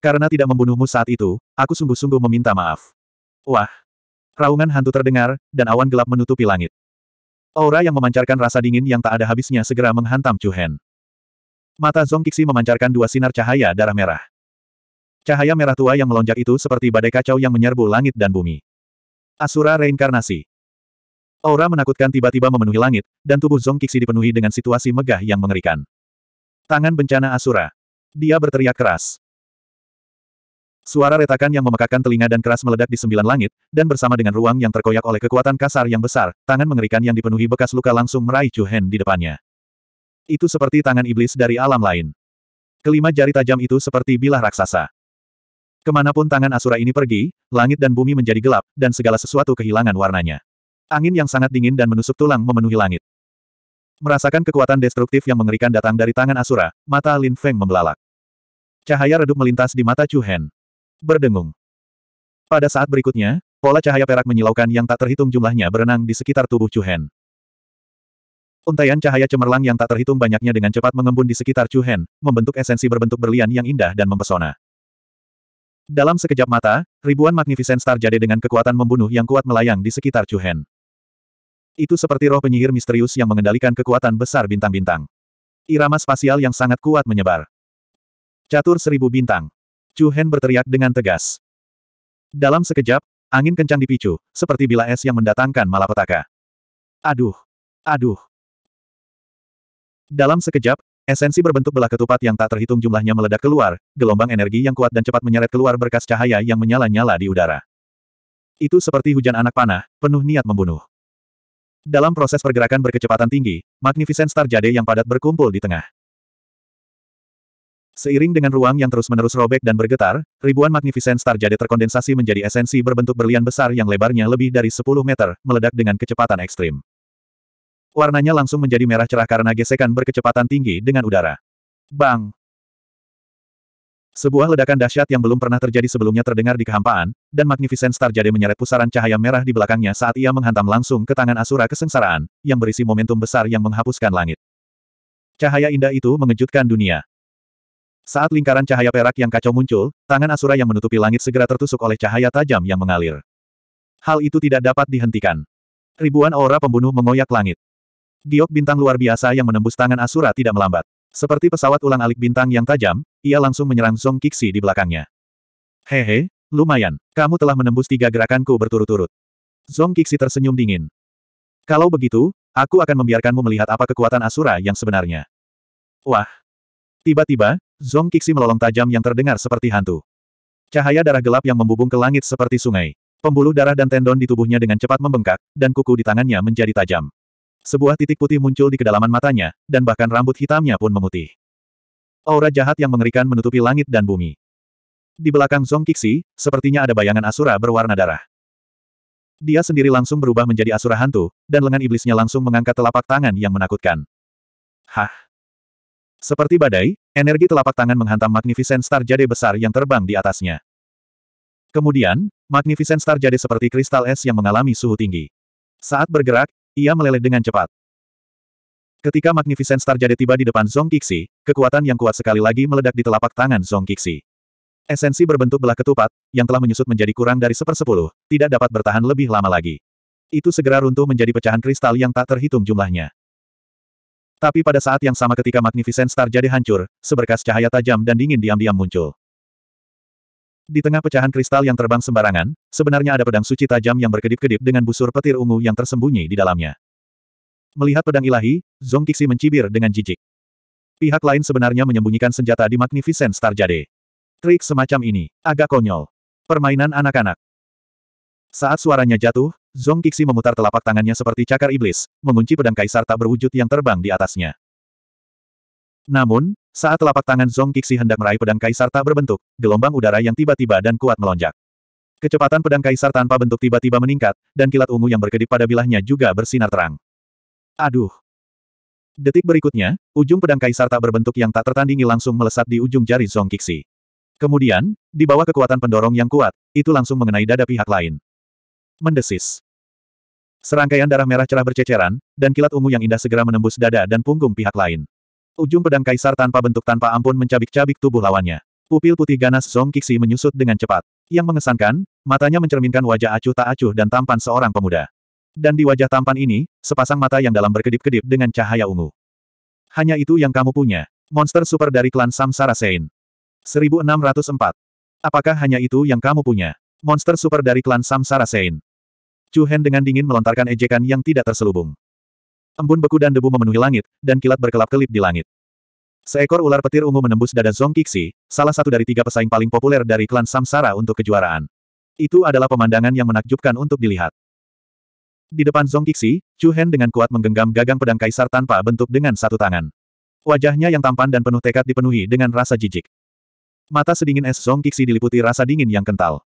Karena tidak membunuhmu saat itu, aku sungguh-sungguh meminta maaf. Wah! Raungan hantu terdengar, dan awan gelap menutupi langit. Aura yang memancarkan rasa dingin yang tak ada habisnya segera menghantam Chu Hen. Mata Zong Qixi memancarkan dua sinar cahaya darah merah. Cahaya merah tua yang melonjak itu seperti badai kacau yang menyerbu langit dan bumi. Asura reinkarnasi. Aura menakutkan tiba-tiba memenuhi langit, dan tubuh Zong Qixi dipenuhi dengan situasi megah yang mengerikan. Tangan bencana Asura. Dia berteriak keras. Suara retakan yang memekakan telinga dan keras meledak di sembilan langit, dan bersama dengan ruang yang terkoyak oleh kekuatan kasar yang besar, tangan mengerikan yang dipenuhi bekas luka langsung meraih Chu Hen di depannya. Itu seperti tangan iblis dari alam lain. Kelima jari tajam itu seperti bilah raksasa. Kemanapun tangan Asura ini pergi, langit dan bumi menjadi gelap, dan segala sesuatu kehilangan warnanya. Angin yang sangat dingin dan menusuk tulang memenuhi langit. Merasakan kekuatan destruktif yang mengerikan datang dari tangan Asura, mata Lin Feng membelalak. Cahaya redup melintas di mata Chu Hen berdengung. Pada saat berikutnya, pola cahaya perak menyilaukan yang tak terhitung jumlahnya berenang di sekitar tubuh Chuhen. Untaian cahaya cemerlang yang tak terhitung banyaknya dengan cepat mengembun di sekitar Chuhen, membentuk esensi berbentuk berlian yang indah dan mempesona. Dalam sekejap mata, ribuan magnificent star jade dengan kekuatan membunuh yang kuat melayang di sekitar Chuhen. Itu seperti roh penyihir misterius yang mengendalikan kekuatan besar bintang-bintang. Irama spasial yang sangat kuat menyebar. Catur seribu bintang. Chu Hen berteriak dengan tegas. Dalam sekejap, angin kencang dipicu, seperti bila es yang mendatangkan malapetaka. Aduh! Aduh! Dalam sekejap, esensi berbentuk belah ketupat yang tak terhitung jumlahnya meledak keluar, gelombang energi yang kuat dan cepat menyeret keluar berkas cahaya yang menyala-nyala di udara. Itu seperti hujan anak panah, penuh niat membunuh. Dalam proses pergerakan berkecepatan tinggi, Magnificent Star Jade yang padat berkumpul di tengah. Seiring dengan ruang yang terus-menerus robek dan bergetar, ribuan magnificent star jade terkondensasi menjadi esensi berbentuk berlian besar yang lebarnya lebih dari 10 meter, meledak dengan kecepatan ekstrim. Warnanya langsung menjadi merah cerah karena gesekan berkecepatan tinggi dengan udara. Bang! Sebuah ledakan dahsyat yang belum pernah terjadi sebelumnya terdengar di kehampaan, dan magnificent star jade menyeret pusaran cahaya merah di belakangnya saat ia menghantam langsung ke tangan Asura kesengsaraan, yang berisi momentum besar yang menghapuskan langit. Cahaya indah itu mengejutkan dunia. Saat lingkaran cahaya perak yang kacau muncul, tangan Asura yang menutupi langit segera tertusuk oleh cahaya tajam yang mengalir. Hal itu tidak dapat dihentikan. Ribuan aura pembunuh mengoyak langit. Giok bintang luar biasa yang menembus tangan Asura tidak melambat. Seperti pesawat ulang-alik bintang yang tajam, ia langsung menyerang Zong Kixi di belakangnya. Hehe, lumayan, kamu telah menembus tiga gerakanku berturut-turut. Zong Kixi tersenyum dingin. Kalau begitu, aku akan membiarkanmu melihat apa kekuatan Asura yang sebenarnya. Wah! Tiba-tiba, Zong Qixi melolong tajam yang terdengar seperti hantu. Cahaya darah gelap yang membubung ke langit seperti sungai. Pembuluh darah dan tendon di tubuhnya dengan cepat membengkak, dan kuku di tangannya menjadi tajam. Sebuah titik putih muncul di kedalaman matanya, dan bahkan rambut hitamnya pun memutih. Aura jahat yang mengerikan menutupi langit dan bumi. Di belakang Zong Qixi, sepertinya ada bayangan asura berwarna darah. Dia sendiri langsung berubah menjadi asura hantu, dan lengan iblisnya langsung mengangkat telapak tangan yang menakutkan. Hah! Seperti badai, Energi telapak tangan menghantam Magnificent Star Jade besar yang terbang di atasnya. Kemudian, Magnificent Star Jade seperti kristal es yang mengalami suhu tinggi. Saat bergerak, ia meleleh dengan cepat. Ketika Magnificent Star Jade tiba di depan Zong Qixi, kekuatan yang kuat sekali lagi meledak di telapak tangan Zong Qixi. Esensi berbentuk belah ketupat, yang telah menyusut menjadi kurang dari sepersepuluh, tidak dapat bertahan lebih lama lagi. Itu segera runtuh menjadi pecahan kristal yang tak terhitung jumlahnya. Tapi pada saat yang sama ketika Magnificent Star jadi hancur, seberkas cahaya tajam dan dingin diam-diam muncul. Di tengah pecahan kristal yang terbang sembarangan, sebenarnya ada pedang suci tajam yang berkedip-kedip dengan busur petir ungu yang tersembunyi di dalamnya. Melihat pedang ilahi, Zong Qixi mencibir dengan jijik. Pihak lain sebenarnya menyembunyikan senjata di Magnificent Star Jade. Trik semacam ini, agak konyol. Permainan anak-anak. Saat suaranya jatuh, Zong Qixi memutar telapak tangannya seperti cakar iblis, mengunci pedang kaisar tak berwujud yang terbang di atasnya. Namun, saat telapak tangan Zong Qixi hendak meraih pedang kaisar tak berbentuk, gelombang udara yang tiba-tiba dan kuat melonjak. Kecepatan pedang kaisar tanpa bentuk tiba-tiba meningkat, dan kilat ungu yang berkedip pada bilahnya juga bersinar terang. Aduh! Detik berikutnya, ujung pedang kaisar tak berbentuk yang tak tertandingi langsung melesat di ujung jari Zong Qixi. Kemudian, di bawah kekuatan pendorong yang kuat, itu langsung mengenai dada pihak lain. Mendesis. Serangkaian darah merah cerah berceceran, dan kilat ungu yang indah segera menembus dada dan punggung pihak lain. Ujung pedang kaisar tanpa bentuk tanpa ampun mencabik-cabik tubuh lawannya. Pupil putih ganas Song Kixi menyusut dengan cepat. Yang mengesankan, matanya mencerminkan wajah acuh tak acuh dan tampan seorang pemuda. Dan di wajah tampan ini, sepasang mata yang dalam berkedip-kedip dengan cahaya ungu. Hanya itu yang kamu punya. Monster super dari klan Samsara Sein. 1604. Apakah hanya itu yang kamu punya? Monster super dari klan Samsara Sein. Chu Hen dengan dingin melontarkan ejekan yang tidak terselubung. Embun beku dan debu memenuhi langit, dan kilat berkelap-kelip di langit. Seekor ular petir ungu menembus dada Zong Qixi, salah satu dari tiga pesaing paling populer dari klan Samsara untuk kejuaraan. Itu adalah pemandangan yang menakjubkan untuk dilihat. Di depan Zong Qixi, Chu Hen dengan kuat menggenggam gagang pedang kaisar tanpa bentuk dengan satu tangan. Wajahnya yang tampan dan penuh tekad dipenuhi dengan rasa jijik. Mata sedingin es Zong Qixi diliputi rasa dingin yang kental.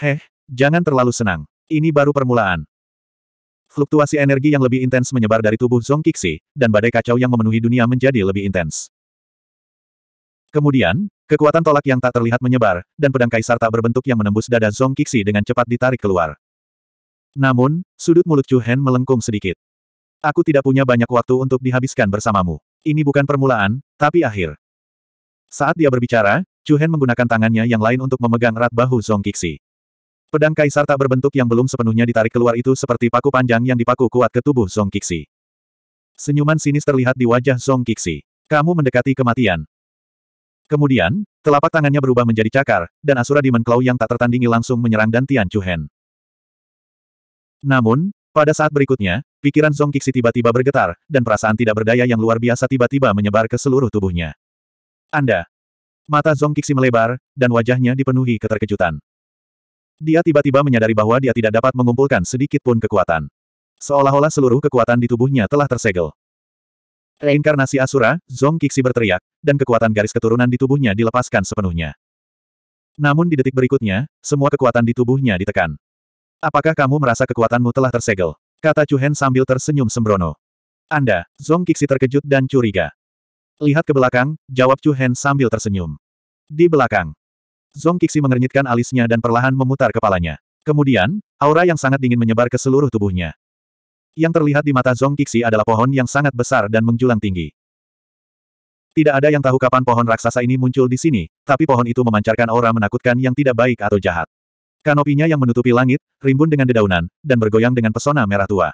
Heh, jangan terlalu senang. Ini baru permulaan. Fluktuasi energi yang lebih intens menyebar dari tubuh Zong Qixi, dan badai kacau yang memenuhi dunia menjadi lebih intens. Kemudian, kekuatan tolak yang tak terlihat menyebar, dan pedang kaisar tak berbentuk yang menembus dada Zong Qixi dengan cepat ditarik keluar. Namun, sudut mulut Chu Hen melengkung sedikit. Aku tidak punya banyak waktu untuk dihabiskan bersamamu. Ini bukan permulaan, tapi akhir. Saat dia berbicara, Chu Hen menggunakan tangannya yang lain untuk memegang erat bahu Zong Qixi. Pedang kaisar tak berbentuk yang belum sepenuhnya ditarik keluar itu seperti paku panjang yang dipaku kuat ke tubuh Song Kixi. Senyuman sinis terlihat di wajah Song Kixi. Kamu mendekati kematian. Kemudian, telapak tangannya berubah menjadi cakar, dan Asura Demon Claw yang tak tertandingi langsung menyerang dantian Tian Chuhen. Namun, pada saat berikutnya, pikiran Song Kixi tiba-tiba bergetar, dan perasaan tidak berdaya yang luar biasa tiba-tiba menyebar ke seluruh tubuhnya. Anda. Mata Song Kixi melebar, dan wajahnya dipenuhi keterkejutan. Dia tiba-tiba menyadari bahwa dia tidak dapat mengumpulkan sedikit pun kekuatan. Seolah-olah seluruh kekuatan di tubuhnya telah tersegel. Reinkarnasi Asura, Zong Kixi berteriak, dan kekuatan garis keturunan di tubuhnya dilepaskan sepenuhnya. Namun di detik berikutnya, semua kekuatan di tubuhnya ditekan. Apakah kamu merasa kekuatanmu telah tersegel? Kata Chu Hen sambil tersenyum sembrono. Anda, Zong Kixi terkejut dan curiga. Lihat ke belakang, jawab Chu Hen sambil tersenyum. Di belakang, Zong Qixi mengernyitkan alisnya dan perlahan memutar kepalanya. Kemudian, aura yang sangat dingin menyebar ke seluruh tubuhnya. Yang terlihat di mata Zong Qixi adalah pohon yang sangat besar dan menjulang tinggi. Tidak ada yang tahu kapan pohon raksasa ini muncul di sini, tapi pohon itu memancarkan aura menakutkan yang tidak baik atau jahat. Kanopinya yang menutupi langit, rimbun dengan dedaunan, dan bergoyang dengan pesona merah tua.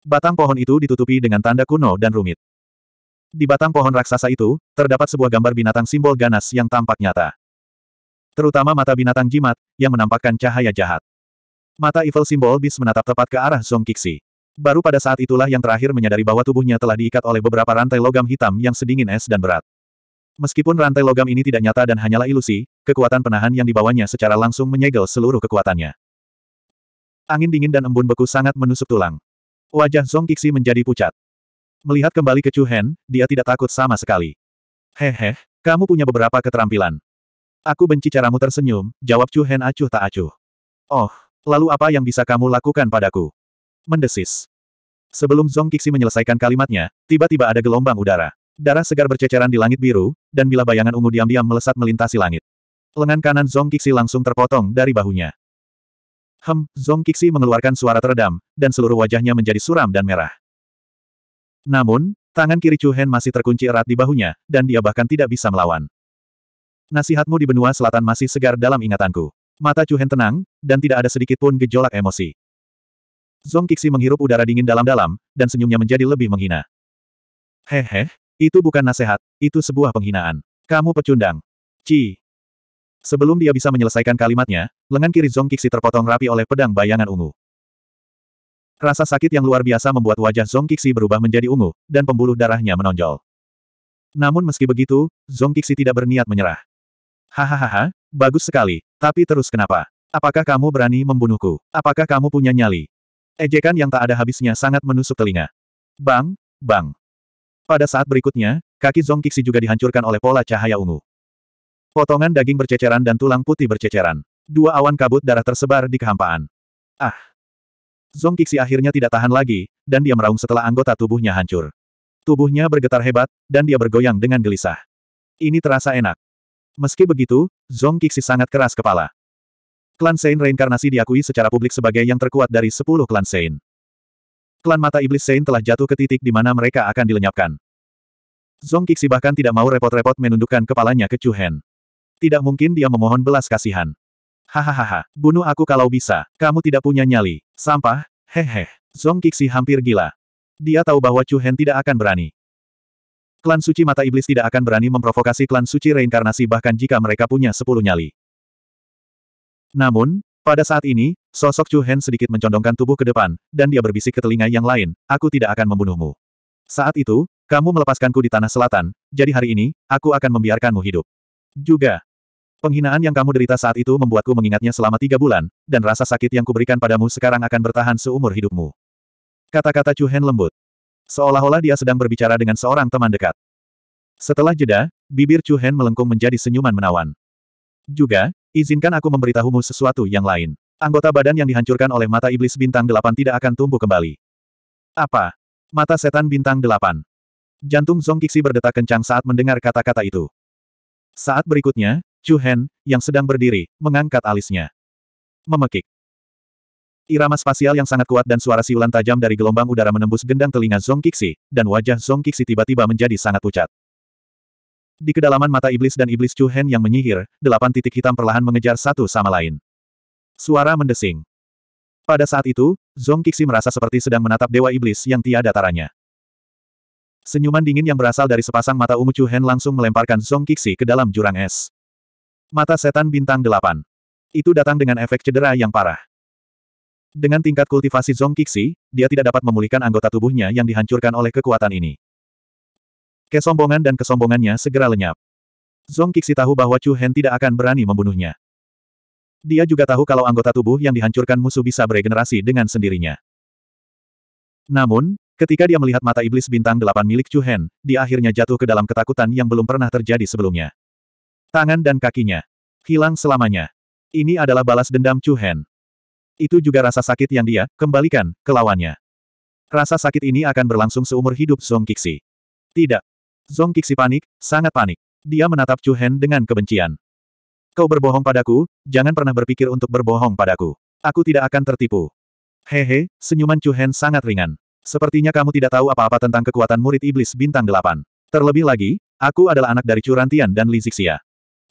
Batang pohon itu ditutupi dengan tanda kuno dan rumit. Di batang pohon raksasa itu, terdapat sebuah gambar binatang simbol ganas yang tampak nyata terutama mata binatang jimat, yang menampakkan cahaya jahat. Mata Evil Symbol bis menatap tepat ke arah Song Kixi. Baru pada saat itulah yang terakhir menyadari bahwa tubuhnya telah diikat oleh beberapa rantai logam hitam yang sedingin es dan berat. Meskipun rantai logam ini tidak nyata dan hanyalah ilusi, kekuatan penahan yang dibawanya secara langsung menyegel seluruh kekuatannya. Angin dingin dan embun beku sangat menusuk tulang. Wajah Song Kixi menjadi pucat. Melihat kembali ke Chu Hen, dia tidak takut sama sekali. Hehe, kamu punya beberapa keterampilan. Aku benci caramu tersenyum, jawab Chu Hen acuh tak acuh. Oh, lalu apa yang bisa kamu lakukan padaku? Mendesis. Sebelum Zong Kixi menyelesaikan kalimatnya, tiba-tiba ada gelombang udara. Darah segar berceceran di langit biru, dan bila bayangan ungu diam-diam melesat melintasi langit. Lengan kanan Zong Kixi langsung terpotong dari bahunya. Hem, Zong Kixi mengeluarkan suara teredam, dan seluruh wajahnya menjadi suram dan merah. Namun, tangan kiri Chu Hen masih terkunci erat di bahunya, dan dia bahkan tidak bisa melawan. Nasihatmu di benua selatan masih segar dalam ingatanku. Mata Cuhen tenang, dan tidak ada sedikit pun gejolak emosi. Zong Kixi menghirup udara dingin dalam-dalam, dan senyumnya menjadi lebih menghina. Hehe, itu bukan nasihat, itu sebuah penghinaan. Kamu pecundang. Ci. Sebelum dia bisa menyelesaikan kalimatnya, lengan kiri Zong Kixi terpotong rapi oleh pedang bayangan ungu. Rasa sakit yang luar biasa membuat wajah Zong Kixi berubah menjadi ungu, dan pembuluh darahnya menonjol. Namun meski begitu, Zong Kixi tidak berniat menyerah. Hahaha, bagus sekali. Tapi terus kenapa? Apakah kamu berani membunuhku? Apakah kamu punya nyali? Ejekan yang tak ada habisnya sangat menusuk telinga. Bang, bang. Pada saat berikutnya, kaki Zong Kixi juga dihancurkan oleh pola cahaya ungu. Potongan daging berceceran dan tulang putih berceceran. Dua awan kabut darah tersebar di kehampaan. Ah! Zong Kixi akhirnya tidak tahan lagi, dan dia meraung setelah anggota tubuhnya hancur. Tubuhnya bergetar hebat, dan dia bergoyang dengan gelisah. Ini terasa enak. Meski begitu, Zong Qixi sangat keras kepala. Klan Sein reinkarnasi diakui secara publik sebagai yang terkuat dari sepuluh klan Sein. Klan Mata Iblis Sein telah jatuh ke titik di mana mereka akan dilenyapkan. Zong Qixi bahkan tidak mau repot-repot menundukkan kepalanya ke Chu Hen. Tidak mungkin dia memohon belas kasihan. Hahaha, bunuh aku kalau bisa. Kamu tidak punya nyali. Sampah, hehe. Zong Qixi hampir gila. Dia tahu bahwa Chu Hen tidak akan berani. Klan suci mata iblis tidak akan berani memprovokasi klan suci reinkarnasi bahkan jika mereka punya sepuluh nyali. Namun, pada saat ini, sosok Chu Hen sedikit mencondongkan tubuh ke depan, dan dia berbisik ke telinga yang lain, aku tidak akan membunuhmu. Saat itu, kamu melepaskanku di tanah selatan, jadi hari ini, aku akan membiarkanmu hidup. Juga, penghinaan yang kamu derita saat itu membuatku mengingatnya selama tiga bulan, dan rasa sakit yang kuberikan padamu sekarang akan bertahan seumur hidupmu. Kata-kata Chu Hen lembut, Seolah-olah dia sedang berbicara dengan seorang teman dekat. Setelah jeda, bibir Chu Hen melengkung menjadi senyuman menawan. Juga, izinkan aku memberitahumu sesuatu yang lain. Anggota badan yang dihancurkan oleh mata iblis bintang delapan tidak akan tumbuh kembali. Apa? Mata setan bintang delapan. Jantung Zong Kixi berdetak kencang saat mendengar kata-kata itu. Saat berikutnya, Chu Hen, yang sedang berdiri, mengangkat alisnya. Memekik. Irama spasial yang sangat kuat dan suara siulan tajam dari gelombang udara menembus gendang telinga Zong Qixi, dan wajah Zong Qixi tiba-tiba menjadi sangat pucat. Di kedalaman mata iblis dan iblis Chu Hen yang menyihir, delapan titik hitam perlahan mengejar satu sama lain. Suara mendesing. Pada saat itu, Zong Qixi merasa seperti sedang menatap dewa iblis yang tiada taranya. Senyuman dingin yang berasal dari sepasang mata ungu Chu Hen langsung melemparkan Zong Qixi ke dalam jurang es. Mata setan bintang delapan. Itu datang dengan efek cedera yang parah. Dengan tingkat kultivasi Zong Qixi, dia tidak dapat memulihkan anggota tubuhnya yang dihancurkan oleh kekuatan ini. Kesombongan dan kesombongannya segera lenyap. Zong Qixi tahu bahwa Chu Hen tidak akan berani membunuhnya. Dia juga tahu kalau anggota tubuh yang dihancurkan musuh bisa beregenerasi dengan sendirinya. Namun, ketika dia melihat mata iblis bintang delapan milik Chu Hen, dia akhirnya jatuh ke dalam ketakutan yang belum pernah terjadi sebelumnya. Tangan dan kakinya hilang selamanya. Ini adalah balas dendam Chu Hen. Itu juga rasa sakit yang dia, kembalikan, ke lawannya. Rasa sakit ini akan berlangsung seumur hidup Zong Kixi. Tidak. Zong Kixi panik, sangat panik. Dia menatap Chu Hen dengan kebencian. Kau berbohong padaku, jangan pernah berpikir untuk berbohong padaku. Aku tidak akan tertipu. Hehe, senyuman Chu Hen sangat ringan. Sepertinya kamu tidak tahu apa-apa tentang kekuatan murid iblis bintang delapan. Terlebih lagi, aku adalah anak dari Curantian dan Lizixia.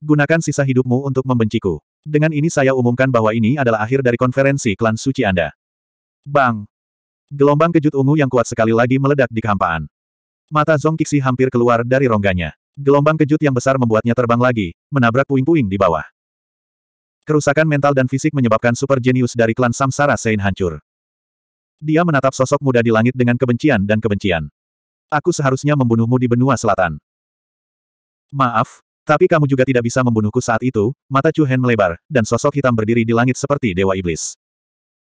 Gunakan sisa hidupmu untuk membenciku. Dengan ini saya umumkan bahwa ini adalah akhir dari konferensi klan suci Anda. Bang! Gelombang kejut ungu yang kuat sekali lagi meledak di kehampaan. Mata Zong Kixi hampir keluar dari rongganya. Gelombang kejut yang besar membuatnya terbang lagi, menabrak puing-puing di bawah. Kerusakan mental dan fisik menyebabkan super jenius dari klan Samsara Sein hancur. Dia menatap sosok muda di langit dengan kebencian dan kebencian. Aku seharusnya membunuhmu di benua selatan. Maaf, tapi kamu juga tidak bisa membunuhku saat itu, mata Chu Hen melebar, dan sosok hitam berdiri di langit seperti dewa iblis.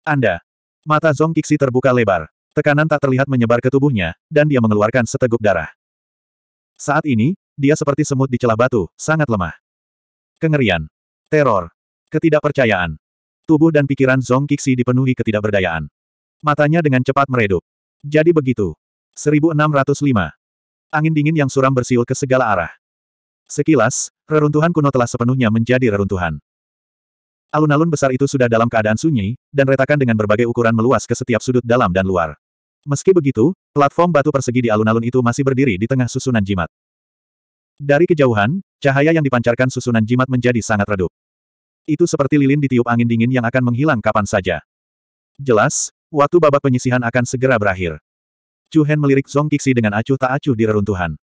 Anda. Mata Zong Qixi terbuka lebar. Tekanan tak terlihat menyebar ke tubuhnya, dan dia mengeluarkan seteguk darah. Saat ini, dia seperti semut di celah batu, sangat lemah. Kengerian. Teror. Ketidakpercayaan. Tubuh dan pikiran Zong Qixi dipenuhi ketidakberdayaan. Matanya dengan cepat meredup. Jadi begitu. 1605. Angin dingin yang suram bersiul ke segala arah. Sekilas, reruntuhan kuno telah sepenuhnya menjadi reruntuhan. Alun-alun besar itu sudah dalam keadaan sunyi, dan retakan dengan berbagai ukuran meluas ke setiap sudut dalam dan luar. Meski begitu, platform batu persegi di alun-alun itu masih berdiri di tengah susunan jimat. Dari kejauhan, cahaya yang dipancarkan susunan jimat menjadi sangat redup. Itu seperti lilin ditiup angin dingin yang akan menghilang kapan saja. Jelas, waktu babak penyisihan akan segera berakhir. Chu Hen melirik Zong Kixi dengan acuh tak acuh di reruntuhan.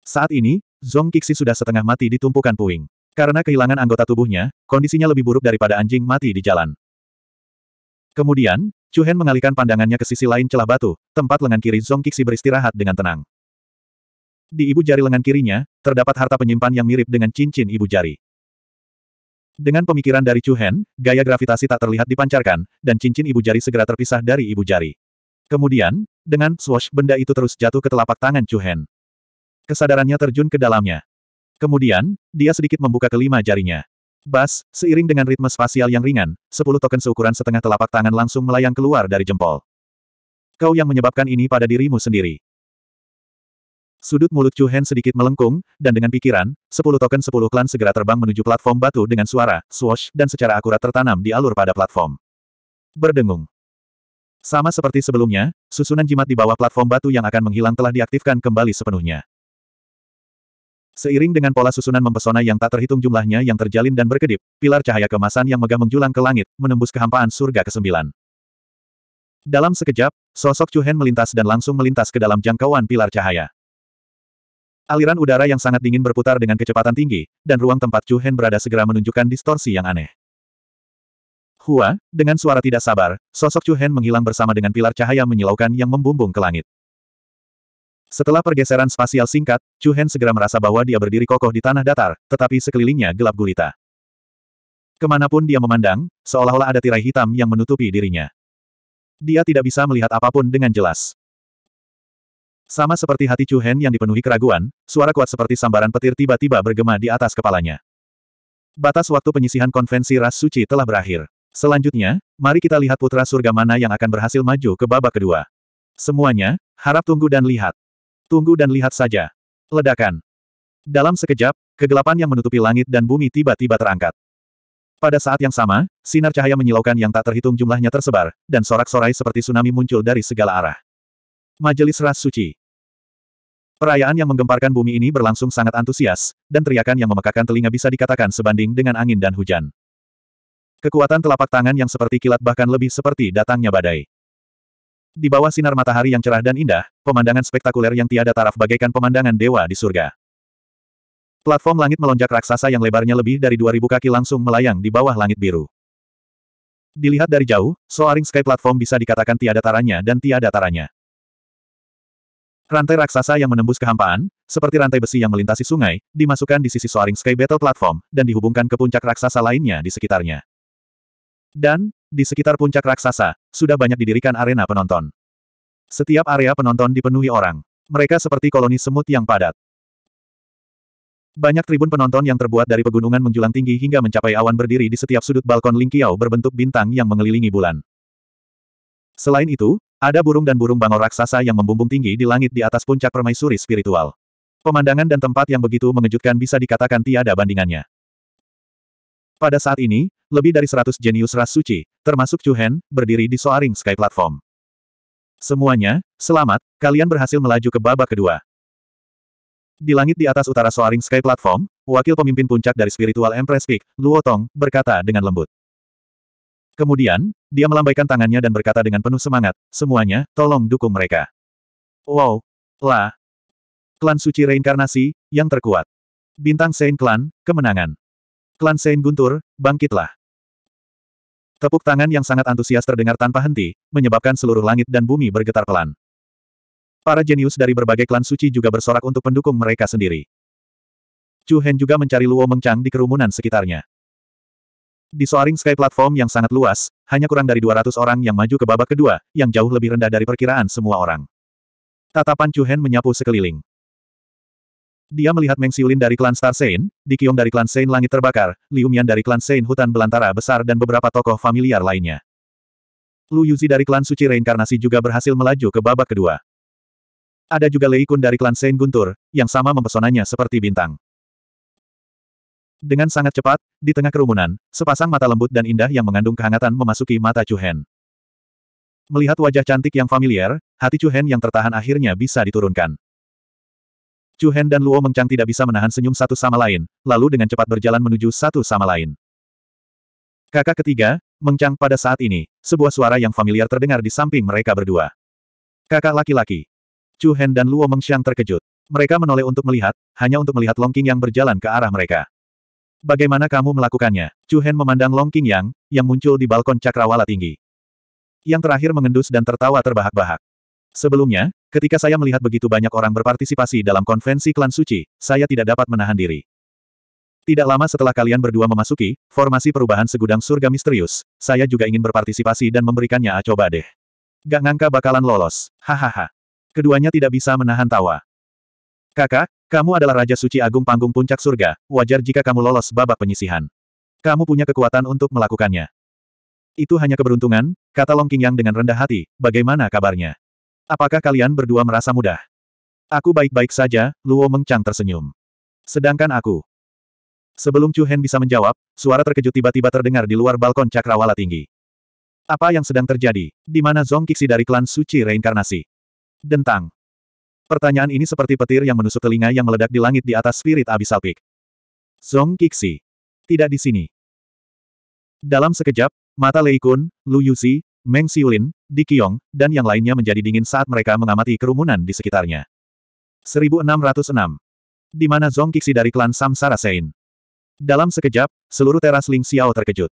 Saat ini, Zong Qixi sudah setengah mati di tumpukan puing. Karena kehilangan anggota tubuhnya, kondisinya lebih buruk daripada anjing mati di jalan. Kemudian, Chu Hen mengalihkan pandangannya ke sisi lain celah batu, tempat lengan kiri Zong Qixi beristirahat dengan tenang. Di ibu jari lengan kirinya, terdapat harta penyimpan yang mirip dengan cincin ibu jari. Dengan pemikiran dari Chu Hen, gaya gravitasi tak terlihat dipancarkan, dan cincin ibu jari segera terpisah dari ibu jari. Kemudian, dengan swash benda itu terus jatuh ke telapak tangan Chu Hen. Kesadarannya terjun ke dalamnya. Kemudian, dia sedikit membuka kelima jarinya. Bas, seiring dengan ritme spasial yang ringan, sepuluh token seukuran setengah telapak tangan langsung melayang keluar dari jempol. Kau yang menyebabkan ini pada dirimu sendiri. Sudut mulut Chu Hen sedikit melengkung, dan dengan pikiran, sepuluh token sepuluh klan segera terbang menuju platform batu dengan suara, swash, dan secara akurat tertanam di alur pada platform. Berdengung. Sama seperti sebelumnya, susunan jimat di bawah platform batu yang akan menghilang telah diaktifkan kembali sepenuhnya. Seiring dengan pola susunan mempesona yang tak terhitung jumlahnya yang terjalin dan berkedip, pilar cahaya kemasan yang megah menjulang ke langit, menembus kehampaan surga kesembilan. Dalam sekejap, sosok Chu Hen melintas dan langsung melintas ke dalam jangkauan pilar cahaya. Aliran udara yang sangat dingin berputar dengan kecepatan tinggi, dan ruang tempat Chu Hen berada segera menunjukkan distorsi yang aneh. Hua, dengan suara tidak sabar, sosok Chu Hen menghilang bersama dengan pilar cahaya menyilaukan yang membumbung ke langit. Setelah pergeseran spasial singkat, Chu Hen segera merasa bahwa dia berdiri kokoh di tanah datar, tetapi sekelilingnya gelap gulita. Kemanapun dia memandang, seolah-olah ada tirai hitam yang menutupi dirinya. Dia tidak bisa melihat apapun dengan jelas. Sama seperti hati Chu Hen yang dipenuhi keraguan, suara kuat seperti sambaran petir tiba-tiba bergema di atas kepalanya. Batas waktu penyisihan konvensi ras suci telah berakhir. Selanjutnya, mari kita lihat putra surga mana yang akan berhasil maju ke babak kedua. Semuanya, harap tunggu dan lihat. Tunggu dan lihat saja. Ledakan. Dalam sekejap, kegelapan yang menutupi langit dan bumi tiba-tiba terangkat. Pada saat yang sama, sinar cahaya menyilaukan yang tak terhitung jumlahnya tersebar, dan sorak-sorai seperti tsunami muncul dari segala arah. Majelis Ras Suci Perayaan yang menggemparkan bumi ini berlangsung sangat antusias, dan teriakan yang memekakan telinga bisa dikatakan sebanding dengan angin dan hujan. Kekuatan telapak tangan yang seperti kilat bahkan lebih seperti datangnya badai. Di bawah sinar matahari yang cerah dan indah, pemandangan spektakuler yang tiada taraf bagaikan pemandangan dewa di surga. Platform langit melonjak raksasa yang lebarnya lebih dari 2000 kaki langsung melayang di bawah langit biru. Dilihat dari jauh, Soaring Sky Platform bisa dikatakan tiada taranya dan tiada taranya. Rantai raksasa yang menembus kehampaan, seperti rantai besi yang melintasi sungai, dimasukkan di sisi Soaring Sky Battle Platform, dan dihubungkan ke puncak raksasa lainnya di sekitarnya. Dan, di sekitar puncak raksasa, sudah banyak didirikan arena penonton. Setiap area penonton dipenuhi orang. Mereka seperti koloni semut yang padat. Banyak tribun penonton yang terbuat dari pegunungan menjulang tinggi hingga mencapai awan berdiri di setiap sudut balkon Lingqiao berbentuk bintang yang mengelilingi bulan. Selain itu, ada burung dan burung bangor raksasa yang membumbung tinggi di langit di atas puncak permaisuri spiritual. Pemandangan dan tempat yang begitu mengejutkan bisa dikatakan tiada bandingannya. Pada saat ini, lebih dari 100 jenius ras suci, termasuk Chu Hen, berdiri di Soaring Sky Platform. Semuanya, selamat, kalian berhasil melaju ke babak kedua. Di langit di atas utara Soaring Sky Platform, wakil pemimpin puncak dari Spiritual Empress Peak, Luo Tong, berkata dengan lembut. Kemudian, dia melambaikan tangannya dan berkata dengan penuh semangat, semuanya, tolong dukung mereka. Wow! Lah! Klan suci reinkarnasi, yang terkuat. Bintang Saint Klan, kemenangan. Klan Sein Guntur, bangkitlah. Tepuk tangan yang sangat antusias terdengar tanpa henti, menyebabkan seluruh langit dan bumi bergetar pelan. Para jenius dari berbagai klan suci juga bersorak untuk pendukung mereka sendiri. Chu Hen juga mencari Luo Mengchang di kerumunan sekitarnya. Di Soaring Sky platform yang sangat luas, hanya kurang dari 200 orang yang maju ke babak kedua, yang jauh lebih rendah dari perkiraan semua orang. Tatapan Chu Hen menyapu sekeliling. Dia melihat Meng Xiulin dari klan Star Sein, Dikyong dari klan Sein Langit Terbakar, Liu Mian dari klan Sein Hutan Belantara Besar dan beberapa tokoh familiar lainnya. Lu Yuzi dari klan Suci Reinkarnasi juga berhasil melaju ke babak kedua. Ada juga Lei Kun dari klan Sein Guntur, yang sama mempesonanya seperti bintang. Dengan sangat cepat, di tengah kerumunan, sepasang mata lembut dan indah yang mengandung kehangatan memasuki mata Hen. Melihat wajah cantik yang familiar, hati Hen yang tertahan akhirnya bisa diturunkan. Chu Hen dan Luo Mengcang tidak bisa menahan senyum satu sama lain, lalu dengan cepat berjalan menuju satu sama lain. Kakak ketiga, Mengcang pada saat ini, sebuah suara yang familiar terdengar di samping mereka berdua. Kakak laki-laki. Chu Hen dan Luo Mengxiang terkejut. Mereka menoleh untuk melihat, hanya untuk melihat Long King yang berjalan ke arah mereka. Bagaimana kamu melakukannya? Chu Hen memandang Long King Yang, yang muncul di balkon cakrawala tinggi. Yang terakhir mengendus dan tertawa terbahak-bahak. Sebelumnya, Ketika saya melihat begitu banyak orang berpartisipasi dalam konvensi klan suci, saya tidak dapat menahan diri. Tidak lama setelah kalian berdua memasuki, formasi perubahan segudang surga misterius, saya juga ingin berpartisipasi dan memberikannya a ah, coba deh. Gak ngangka bakalan lolos, hahaha. Keduanya tidak bisa menahan tawa. Kakak, kamu adalah Raja Suci Agung Panggung Puncak Surga, wajar jika kamu lolos babak penyisihan. Kamu punya kekuatan untuk melakukannya. Itu hanya keberuntungan, kata Long Qingyang dengan rendah hati, bagaimana kabarnya? Apakah kalian berdua merasa mudah? Aku baik-baik saja, Luo Mengchang tersenyum. Sedangkan aku. Sebelum Chu Hen bisa menjawab, suara terkejut tiba-tiba terdengar di luar balkon cakrawala tinggi. Apa yang sedang terjadi? Di mana Zong Qixi dari klan suci reinkarnasi? Dentang. Pertanyaan ini seperti petir yang menusuk telinga yang meledak di langit di atas spirit Abyssal peak. Zong Qixi. Tidak di sini. Dalam sekejap, mata Lei Kun, Lu Yuzi, Meng Xiulin, di Kiong, dan yang lainnya menjadi dingin saat mereka mengamati kerumunan di sekitarnya. 1606. Di mana Zong Kixi dari klan Samsara Sein. Dalam sekejap, seluruh teras Ling Xiao terkejut.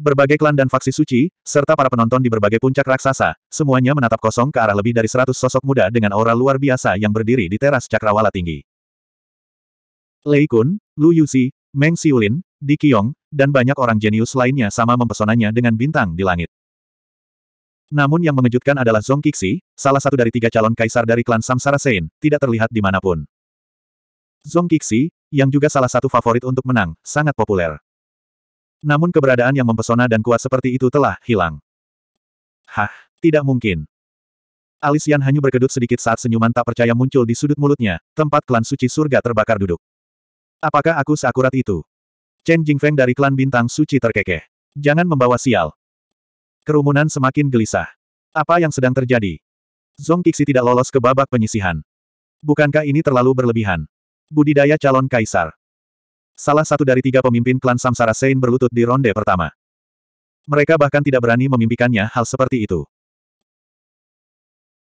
Berbagai klan dan faksi suci, serta para penonton di berbagai puncak raksasa, semuanya menatap kosong ke arah lebih dari seratus sosok muda dengan aura luar biasa yang berdiri di teras cakrawala tinggi. Lei Kun, Lu Yuzi, Meng Siulin, Di Qiong, dan banyak orang jenius lainnya sama mempesonanya dengan bintang di langit. Namun yang mengejutkan adalah Zong Qixi, salah satu dari tiga calon kaisar dari klan Samsara Sein, tidak terlihat di dimanapun. Zong Qixi, yang juga salah satu favorit untuk menang, sangat populer. Namun keberadaan yang mempesona dan kuat seperti itu telah hilang. Hah, tidak mungkin. Alis Yan hanya berkedut sedikit saat senyuman tak percaya muncul di sudut mulutnya, tempat klan suci surga terbakar duduk. Apakah aku seakurat itu? Chen Jingfeng dari klan bintang suci terkekeh. Jangan membawa sial. Kerumunan semakin gelisah. Apa yang sedang terjadi? Zong Qixi tidak lolos ke babak penyisihan. Bukankah ini terlalu berlebihan? Budidaya calon kaisar. Salah satu dari tiga pemimpin klan Samsara Sein berlutut di ronde pertama. Mereka bahkan tidak berani memimpikannya hal seperti itu.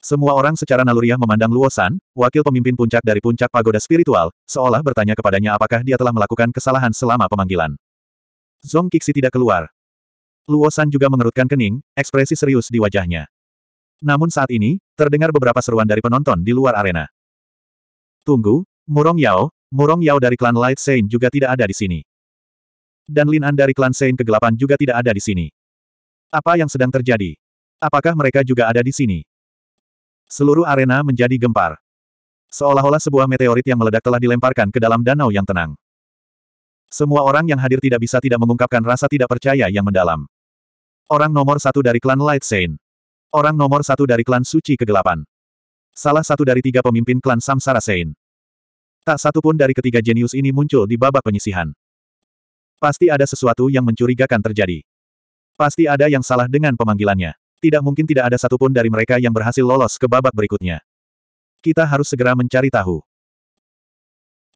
Semua orang secara naluriah memandang Luosan, wakil pemimpin puncak dari puncak pagoda spiritual, seolah bertanya kepadanya apakah dia telah melakukan kesalahan selama pemanggilan. Zong Qixi tidak keluar, Luosan juga mengerutkan kening, ekspresi serius di wajahnya. Namun saat ini, terdengar beberapa seruan dari penonton di luar arena. Tunggu, Murong Yao, Murong Yao dari klan Light Saint juga tidak ada di sini. Dan Lin An dari klan Saint kegelapan juga tidak ada di sini. Apa yang sedang terjadi? Apakah mereka juga ada di sini? Seluruh arena menjadi gempar. Seolah-olah sebuah meteorit yang meledak telah dilemparkan ke dalam danau yang tenang. Semua orang yang hadir tidak bisa tidak mengungkapkan rasa tidak percaya yang mendalam. Orang nomor satu dari klan Light Saint. Orang nomor satu dari klan Suci Kegelapan. Salah satu dari tiga pemimpin klan Samsara Saint. Tak satu pun dari ketiga jenius ini muncul di babak penyisihan. Pasti ada sesuatu yang mencurigakan terjadi. Pasti ada yang salah dengan pemanggilannya. Tidak mungkin tidak ada satupun dari mereka yang berhasil lolos ke babak berikutnya. Kita harus segera mencari tahu.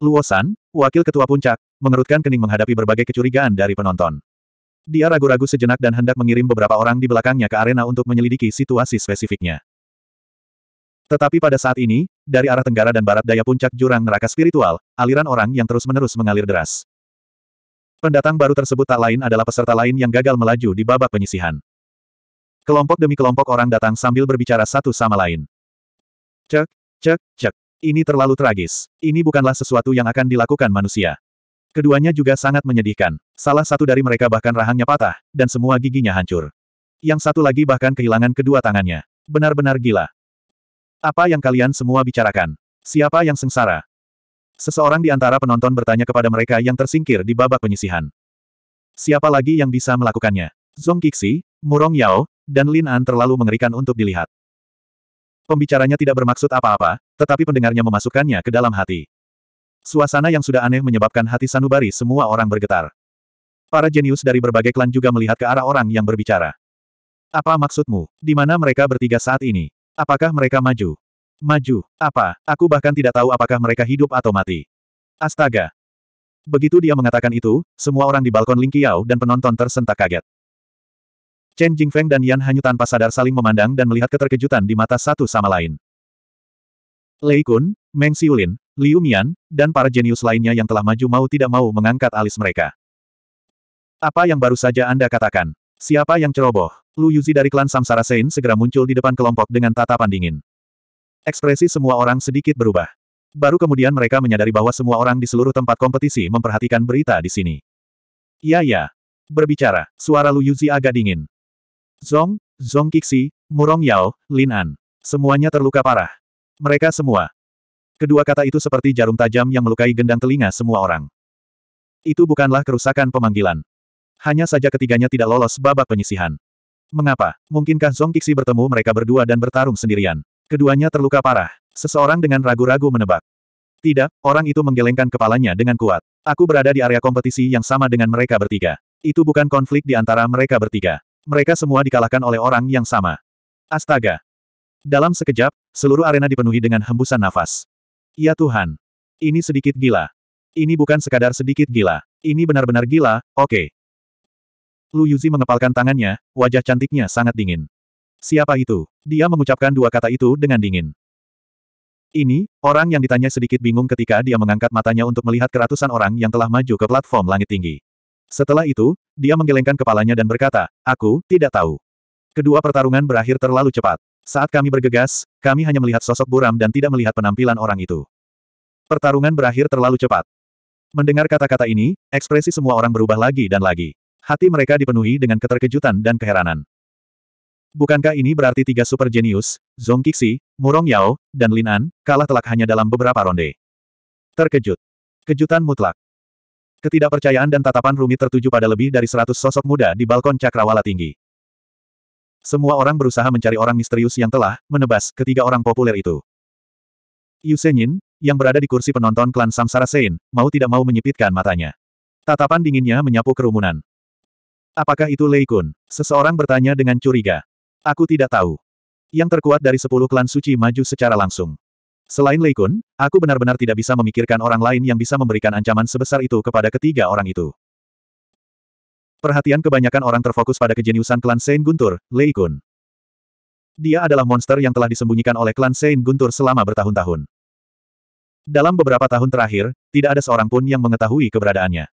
Luosan, wakil ketua puncak, mengerutkan kening menghadapi berbagai kecurigaan dari penonton. Dia ragu-ragu sejenak dan hendak mengirim beberapa orang di belakangnya ke arena untuk menyelidiki situasi spesifiknya. Tetapi pada saat ini, dari arah tenggara dan barat daya puncak jurang neraka spiritual, aliran orang yang terus-menerus mengalir deras. Pendatang baru tersebut tak lain adalah peserta lain yang gagal melaju di babak penyisihan. Kelompok demi kelompok orang datang sambil berbicara satu sama lain. Cek, cek, cek. Ini terlalu tragis. Ini bukanlah sesuatu yang akan dilakukan manusia. Keduanya juga sangat menyedihkan. Salah satu dari mereka bahkan rahangnya patah, dan semua giginya hancur. Yang satu lagi bahkan kehilangan kedua tangannya. Benar-benar gila. Apa yang kalian semua bicarakan? Siapa yang sengsara? Seseorang di antara penonton bertanya kepada mereka yang tersingkir di babak penyisihan. Siapa lagi yang bisa melakukannya? Zong Qixi, Murong Yao, dan Lin An terlalu mengerikan untuk dilihat. Pembicaranya tidak bermaksud apa-apa, tetapi pendengarnya memasukkannya ke dalam hati. Suasana yang sudah aneh menyebabkan hati Sanubari semua orang bergetar. Para jenius dari berbagai klan juga melihat ke arah orang yang berbicara. Apa maksudmu? Di mana mereka bertiga saat ini? Apakah mereka maju? Maju? Apa? Aku bahkan tidak tahu apakah mereka hidup atau mati. Astaga! Begitu dia mengatakan itu, semua orang di balkon Lingqiao dan penonton tersentak kaget. Chen Jingfeng dan Yan Hanyu tanpa sadar saling memandang dan melihat keterkejutan di mata satu sama lain. Lei Kun, Meng Siulin. Liu Mian, dan para jenius lainnya yang telah maju mau tidak mau mengangkat alis mereka. Apa yang baru saja Anda katakan? Siapa yang ceroboh? Lu Yuzi dari klan Samsara Sein segera muncul di depan kelompok dengan tatapan dingin. Ekspresi semua orang sedikit berubah. Baru kemudian mereka menyadari bahwa semua orang di seluruh tempat kompetisi memperhatikan berita di sini. Ya ya. Berbicara, suara Lu Yuzi agak dingin. Zong, Zong Qixi, Murong Yao, Lin An. Semuanya terluka parah. Mereka semua, Kedua kata itu seperti jarum tajam yang melukai gendang telinga semua orang. Itu bukanlah kerusakan pemanggilan. Hanya saja ketiganya tidak lolos babak penyisihan. Mengapa? Mungkinkah Song Kixi bertemu mereka berdua dan bertarung sendirian? Keduanya terluka parah. Seseorang dengan ragu-ragu menebak. Tidak, orang itu menggelengkan kepalanya dengan kuat. Aku berada di area kompetisi yang sama dengan mereka bertiga. Itu bukan konflik di antara mereka bertiga. Mereka semua dikalahkan oleh orang yang sama. Astaga! Dalam sekejap, seluruh arena dipenuhi dengan hembusan nafas. Ya Tuhan. Ini sedikit gila. Ini bukan sekadar sedikit gila. Ini benar-benar gila, oke. Okay. Lu Yuzi mengepalkan tangannya, wajah cantiknya sangat dingin. Siapa itu? Dia mengucapkan dua kata itu dengan dingin. Ini, orang yang ditanya sedikit bingung ketika dia mengangkat matanya untuk melihat keratusan orang yang telah maju ke platform langit tinggi. Setelah itu, dia menggelengkan kepalanya dan berkata, Aku, tidak tahu. Kedua pertarungan berakhir terlalu cepat. Saat kami bergegas, kami hanya melihat sosok buram dan tidak melihat penampilan orang itu. Pertarungan berakhir terlalu cepat. Mendengar kata-kata ini, ekspresi semua orang berubah lagi dan lagi. Hati mereka dipenuhi dengan keterkejutan dan keheranan. Bukankah ini berarti tiga super jenius, Zong Qixi, Murong Yao, dan Lin An, kalah telak hanya dalam beberapa ronde? Terkejut. Kejutan mutlak. Ketidakpercayaan dan tatapan rumit tertuju pada lebih dari seratus sosok muda di balkon cakrawala tinggi. Semua orang berusaha mencari orang misterius yang telah menebas ketiga orang populer itu. Yu Senyin, yang berada di kursi penonton klan Samsara Sein, mau tidak mau menyipitkan matanya. Tatapan dinginnya menyapu kerumunan. Apakah itu Lei Kun? Seseorang bertanya dengan curiga. Aku tidak tahu. Yang terkuat dari sepuluh klan suci maju secara langsung. Selain Lei Kun, aku benar-benar tidak bisa memikirkan orang lain yang bisa memberikan ancaman sebesar itu kepada ketiga orang itu. Perhatian kebanyakan orang terfokus pada kejeniusan klan Sein Guntur, Lei Kun. Dia adalah monster yang telah disembunyikan oleh klan Sein Guntur selama bertahun-tahun. Dalam beberapa tahun terakhir, tidak ada seorang pun yang mengetahui keberadaannya.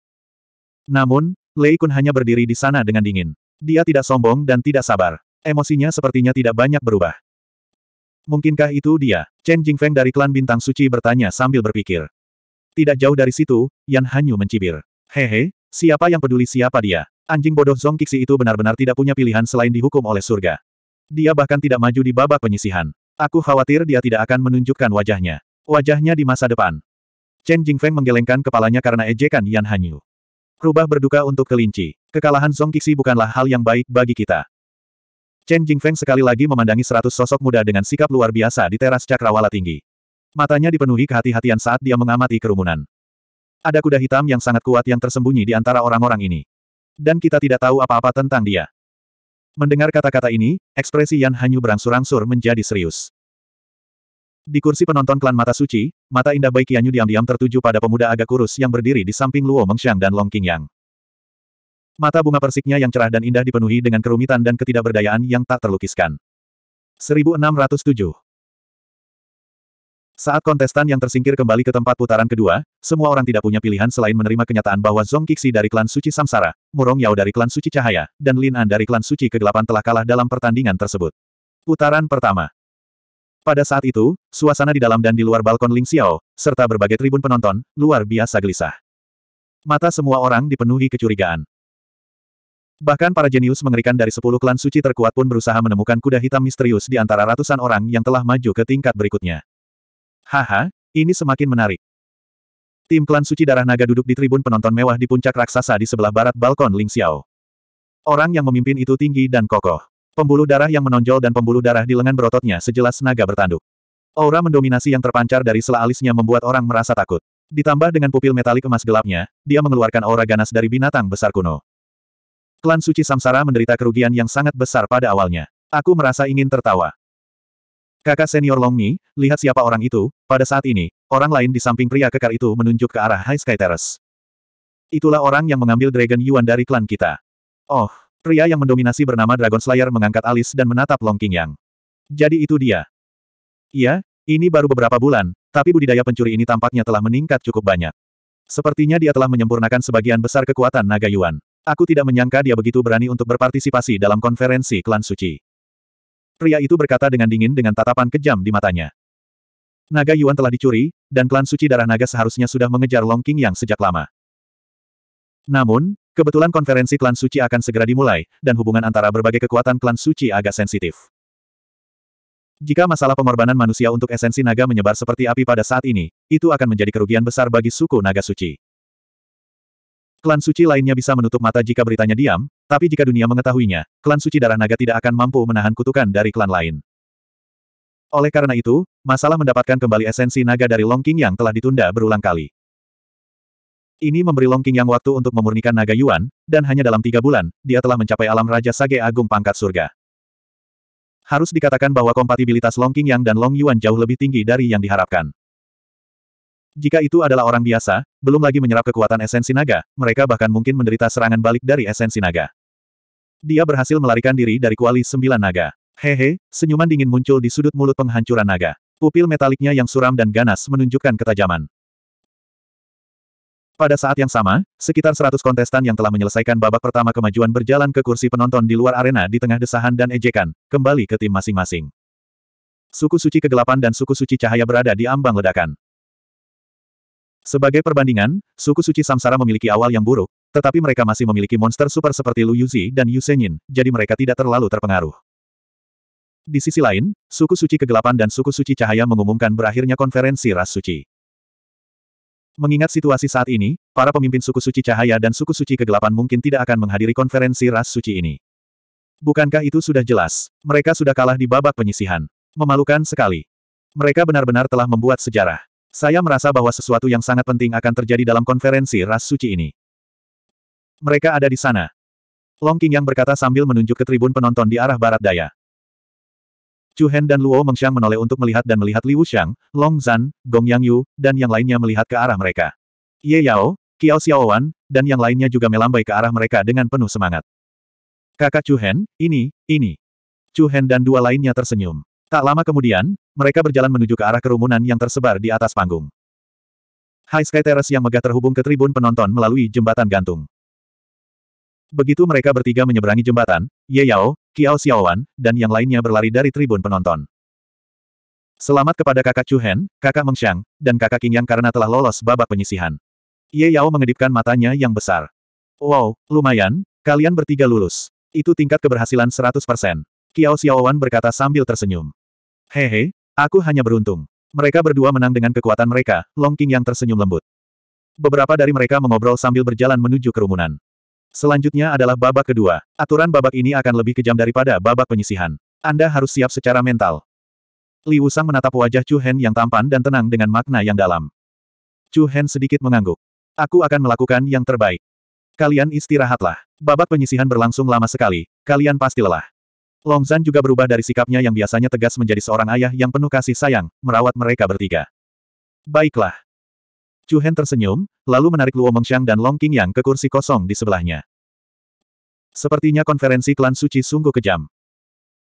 Namun, Lei Kun hanya berdiri di sana dengan dingin. Dia tidak sombong dan tidak sabar. Emosinya sepertinya tidak banyak berubah. Mungkinkah itu dia? Chen Jingfeng dari klan Bintang Suci bertanya sambil berpikir. Tidak jauh dari situ, Yan Hanyu mencibir. Hehe, siapa yang peduli siapa dia? Anjing bodoh Zong Qixi itu benar-benar tidak punya pilihan selain dihukum oleh surga. Dia bahkan tidak maju di babak penyisihan. Aku khawatir dia tidak akan menunjukkan wajahnya. Wajahnya di masa depan. Chen Jingfeng menggelengkan kepalanya karena ejekan Yan Hanyu. Rubah berduka untuk kelinci. Kekalahan Zong Qixi bukanlah hal yang baik bagi kita. Chen Jingfeng sekali lagi memandangi seratus sosok muda dengan sikap luar biasa di teras cakrawala tinggi. Matanya dipenuhi kehati-hatian saat dia mengamati kerumunan. Ada kuda hitam yang sangat kuat yang tersembunyi di antara orang-orang ini dan kita tidak tahu apa-apa tentang dia. Mendengar kata-kata ini, ekspresi Yan Hanyu berangsur-angsur menjadi serius. Di kursi penonton klan Mata Suci, mata indah Bai Qianyu diam-diam tertuju pada pemuda agak kurus yang berdiri di samping Luo Mengxiang dan Long Qingyang. Mata bunga persiknya yang cerah dan indah dipenuhi dengan kerumitan dan ketidakberdayaan yang tak terlukiskan. 1607 saat kontestan yang tersingkir kembali ke tempat putaran kedua, semua orang tidak punya pilihan selain menerima kenyataan bahwa Zong Qixi dari klan suci Samsara, Murong Yao dari klan suci Cahaya, dan Lin An dari klan suci kegelapan telah kalah dalam pertandingan tersebut. Putaran pertama. Pada saat itu, suasana di dalam dan di luar balkon Ling Xiao, serta berbagai tribun penonton, luar biasa gelisah. Mata semua orang dipenuhi kecurigaan. Bahkan para jenius mengerikan dari sepuluh klan suci terkuat pun berusaha menemukan kuda hitam misterius di antara ratusan orang yang telah maju ke tingkat berikutnya. Haha, ini semakin menarik. Tim klan suci darah naga duduk di tribun penonton mewah di puncak raksasa di sebelah barat balkon Ling Xiao. Orang yang memimpin itu tinggi dan kokoh. Pembuluh darah yang menonjol dan pembuluh darah di lengan berototnya sejelas naga bertanduk. Aura mendominasi yang terpancar dari sela alisnya membuat orang merasa takut. Ditambah dengan pupil metalik emas gelapnya, dia mengeluarkan aura ganas dari binatang besar kuno. Klan Suci Samsara menderita kerugian yang sangat besar pada awalnya. Aku merasa ingin tertawa. Kakak senior Long Mi, lihat siapa orang itu, pada saat ini, orang lain di samping pria kekar itu menunjuk ke arah High Sky Terrace. Itulah orang yang mengambil Dragon Yuan dari klan kita. Oh, pria yang mendominasi bernama Dragon Slayer mengangkat alis dan menatap Long King Yang. Jadi itu dia. Iya, ini baru beberapa bulan, tapi budidaya pencuri ini tampaknya telah meningkat cukup banyak. Sepertinya dia telah menyempurnakan sebagian besar kekuatan naga Yuan. Aku tidak menyangka dia begitu berani untuk berpartisipasi dalam konferensi klan suci. Pria itu berkata dengan dingin dengan tatapan kejam di matanya. Naga Yuan telah dicuri, dan klan suci darah naga seharusnya sudah mengejar Long King yang sejak lama. Namun, kebetulan konferensi klan suci akan segera dimulai, dan hubungan antara berbagai kekuatan klan suci agak sensitif. Jika masalah pengorbanan manusia untuk esensi naga menyebar seperti api pada saat ini, itu akan menjadi kerugian besar bagi suku naga suci. Klan suci lainnya bisa menutup mata jika beritanya diam, tapi jika dunia mengetahuinya, klan suci darah naga tidak akan mampu menahan kutukan dari klan lain. Oleh karena itu, masalah mendapatkan kembali esensi naga dari Long King yang telah ditunda berulang kali. Ini memberi Long King yang waktu untuk memurnikan naga Yuan, dan hanya dalam tiga bulan, dia telah mencapai alam Raja Sage Agung pangkat surga. Harus dikatakan bahwa kompatibilitas Long King yang dan Long Yuan jauh lebih tinggi dari yang diharapkan. Jika itu adalah orang biasa, belum lagi menyerap kekuatan esensi naga, mereka bahkan mungkin menderita serangan balik dari esensi naga. Dia berhasil melarikan diri dari kuali sembilan naga. Hehe, senyuman dingin muncul di sudut mulut penghancuran naga. Pupil metaliknya yang suram dan ganas menunjukkan ketajaman. Pada saat yang sama, sekitar seratus kontestan yang telah menyelesaikan babak pertama kemajuan berjalan ke kursi penonton di luar arena di tengah desahan dan ejekan, kembali ke tim masing-masing. Suku suci kegelapan dan suku suci cahaya berada di ambang ledakan. Sebagai perbandingan, suku suci samsara memiliki awal yang buruk, tetapi mereka masih memiliki monster super seperti Lu Yuzi dan Yu Senyin, jadi mereka tidak terlalu terpengaruh. Di sisi lain, suku suci kegelapan dan suku suci cahaya mengumumkan berakhirnya konferensi ras suci. Mengingat situasi saat ini, para pemimpin suku suci cahaya dan suku suci kegelapan mungkin tidak akan menghadiri konferensi ras suci ini. Bukankah itu sudah jelas? Mereka sudah kalah di babak penyisihan. Memalukan sekali. Mereka benar-benar telah membuat sejarah. Saya merasa bahwa sesuatu yang sangat penting akan terjadi dalam konferensi ras suci ini. Mereka ada di sana. Long King yang berkata sambil menunjuk ke tribun penonton di arah barat daya. Chu Hen dan Luo Mengxiang menoleh untuk melihat dan melihat Li Wuxiang, Long Zan, Gong Yang Yu, dan yang lainnya melihat ke arah mereka. Ye Yao, Qiao Xiaowan, dan yang lainnya juga melambai ke arah mereka dengan penuh semangat. Kakak Chu Hen, ini, ini. Chu Hen dan dua lainnya tersenyum. Tak lama kemudian, mereka berjalan menuju ke arah kerumunan yang tersebar di atas panggung. High Sky Terrace yang megah terhubung ke tribun penonton melalui jembatan gantung. Begitu mereka bertiga menyeberangi jembatan, Ye Yao, Qiao Xiaowan, dan yang lainnya berlari dari tribun penonton. Selamat kepada kakak Chu Hen, kakak Meng dan kakak King Yang karena telah lolos babak penyisihan. Ye Yao mengedipkan matanya yang besar. Wow, lumayan, kalian bertiga lulus. Itu tingkat keberhasilan 100%. Qiao Xiaowan berkata sambil tersenyum. Hehe, aku hanya beruntung. Mereka berdua menang dengan kekuatan mereka, Long King yang tersenyum lembut. Beberapa dari mereka mengobrol sambil berjalan menuju kerumunan. Selanjutnya adalah babak kedua. Aturan babak ini akan lebih kejam daripada babak penyisihan. Anda harus siap secara mental. Li Wusang menatap wajah Chu Hen yang tampan dan tenang dengan makna yang dalam. Chu Hen sedikit mengangguk. Aku akan melakukan yang terbaik. Kalian istirahatlah. Babak penyisihan berlangsung lama sekali. Kalian pasti lelah. Long Zan juga berubah dari sikapnya yang biasanya tegas menjadi seorang ayah yang penuh kasih sayang, merawat mereka bertiga. Baiklah, Chu Hen tersenyum, lalu menarik Luo Mengxiang dan Long King yang ke kursi kosong di sebelahnya. Sepertinya konferensi klan suci sungguh kejam.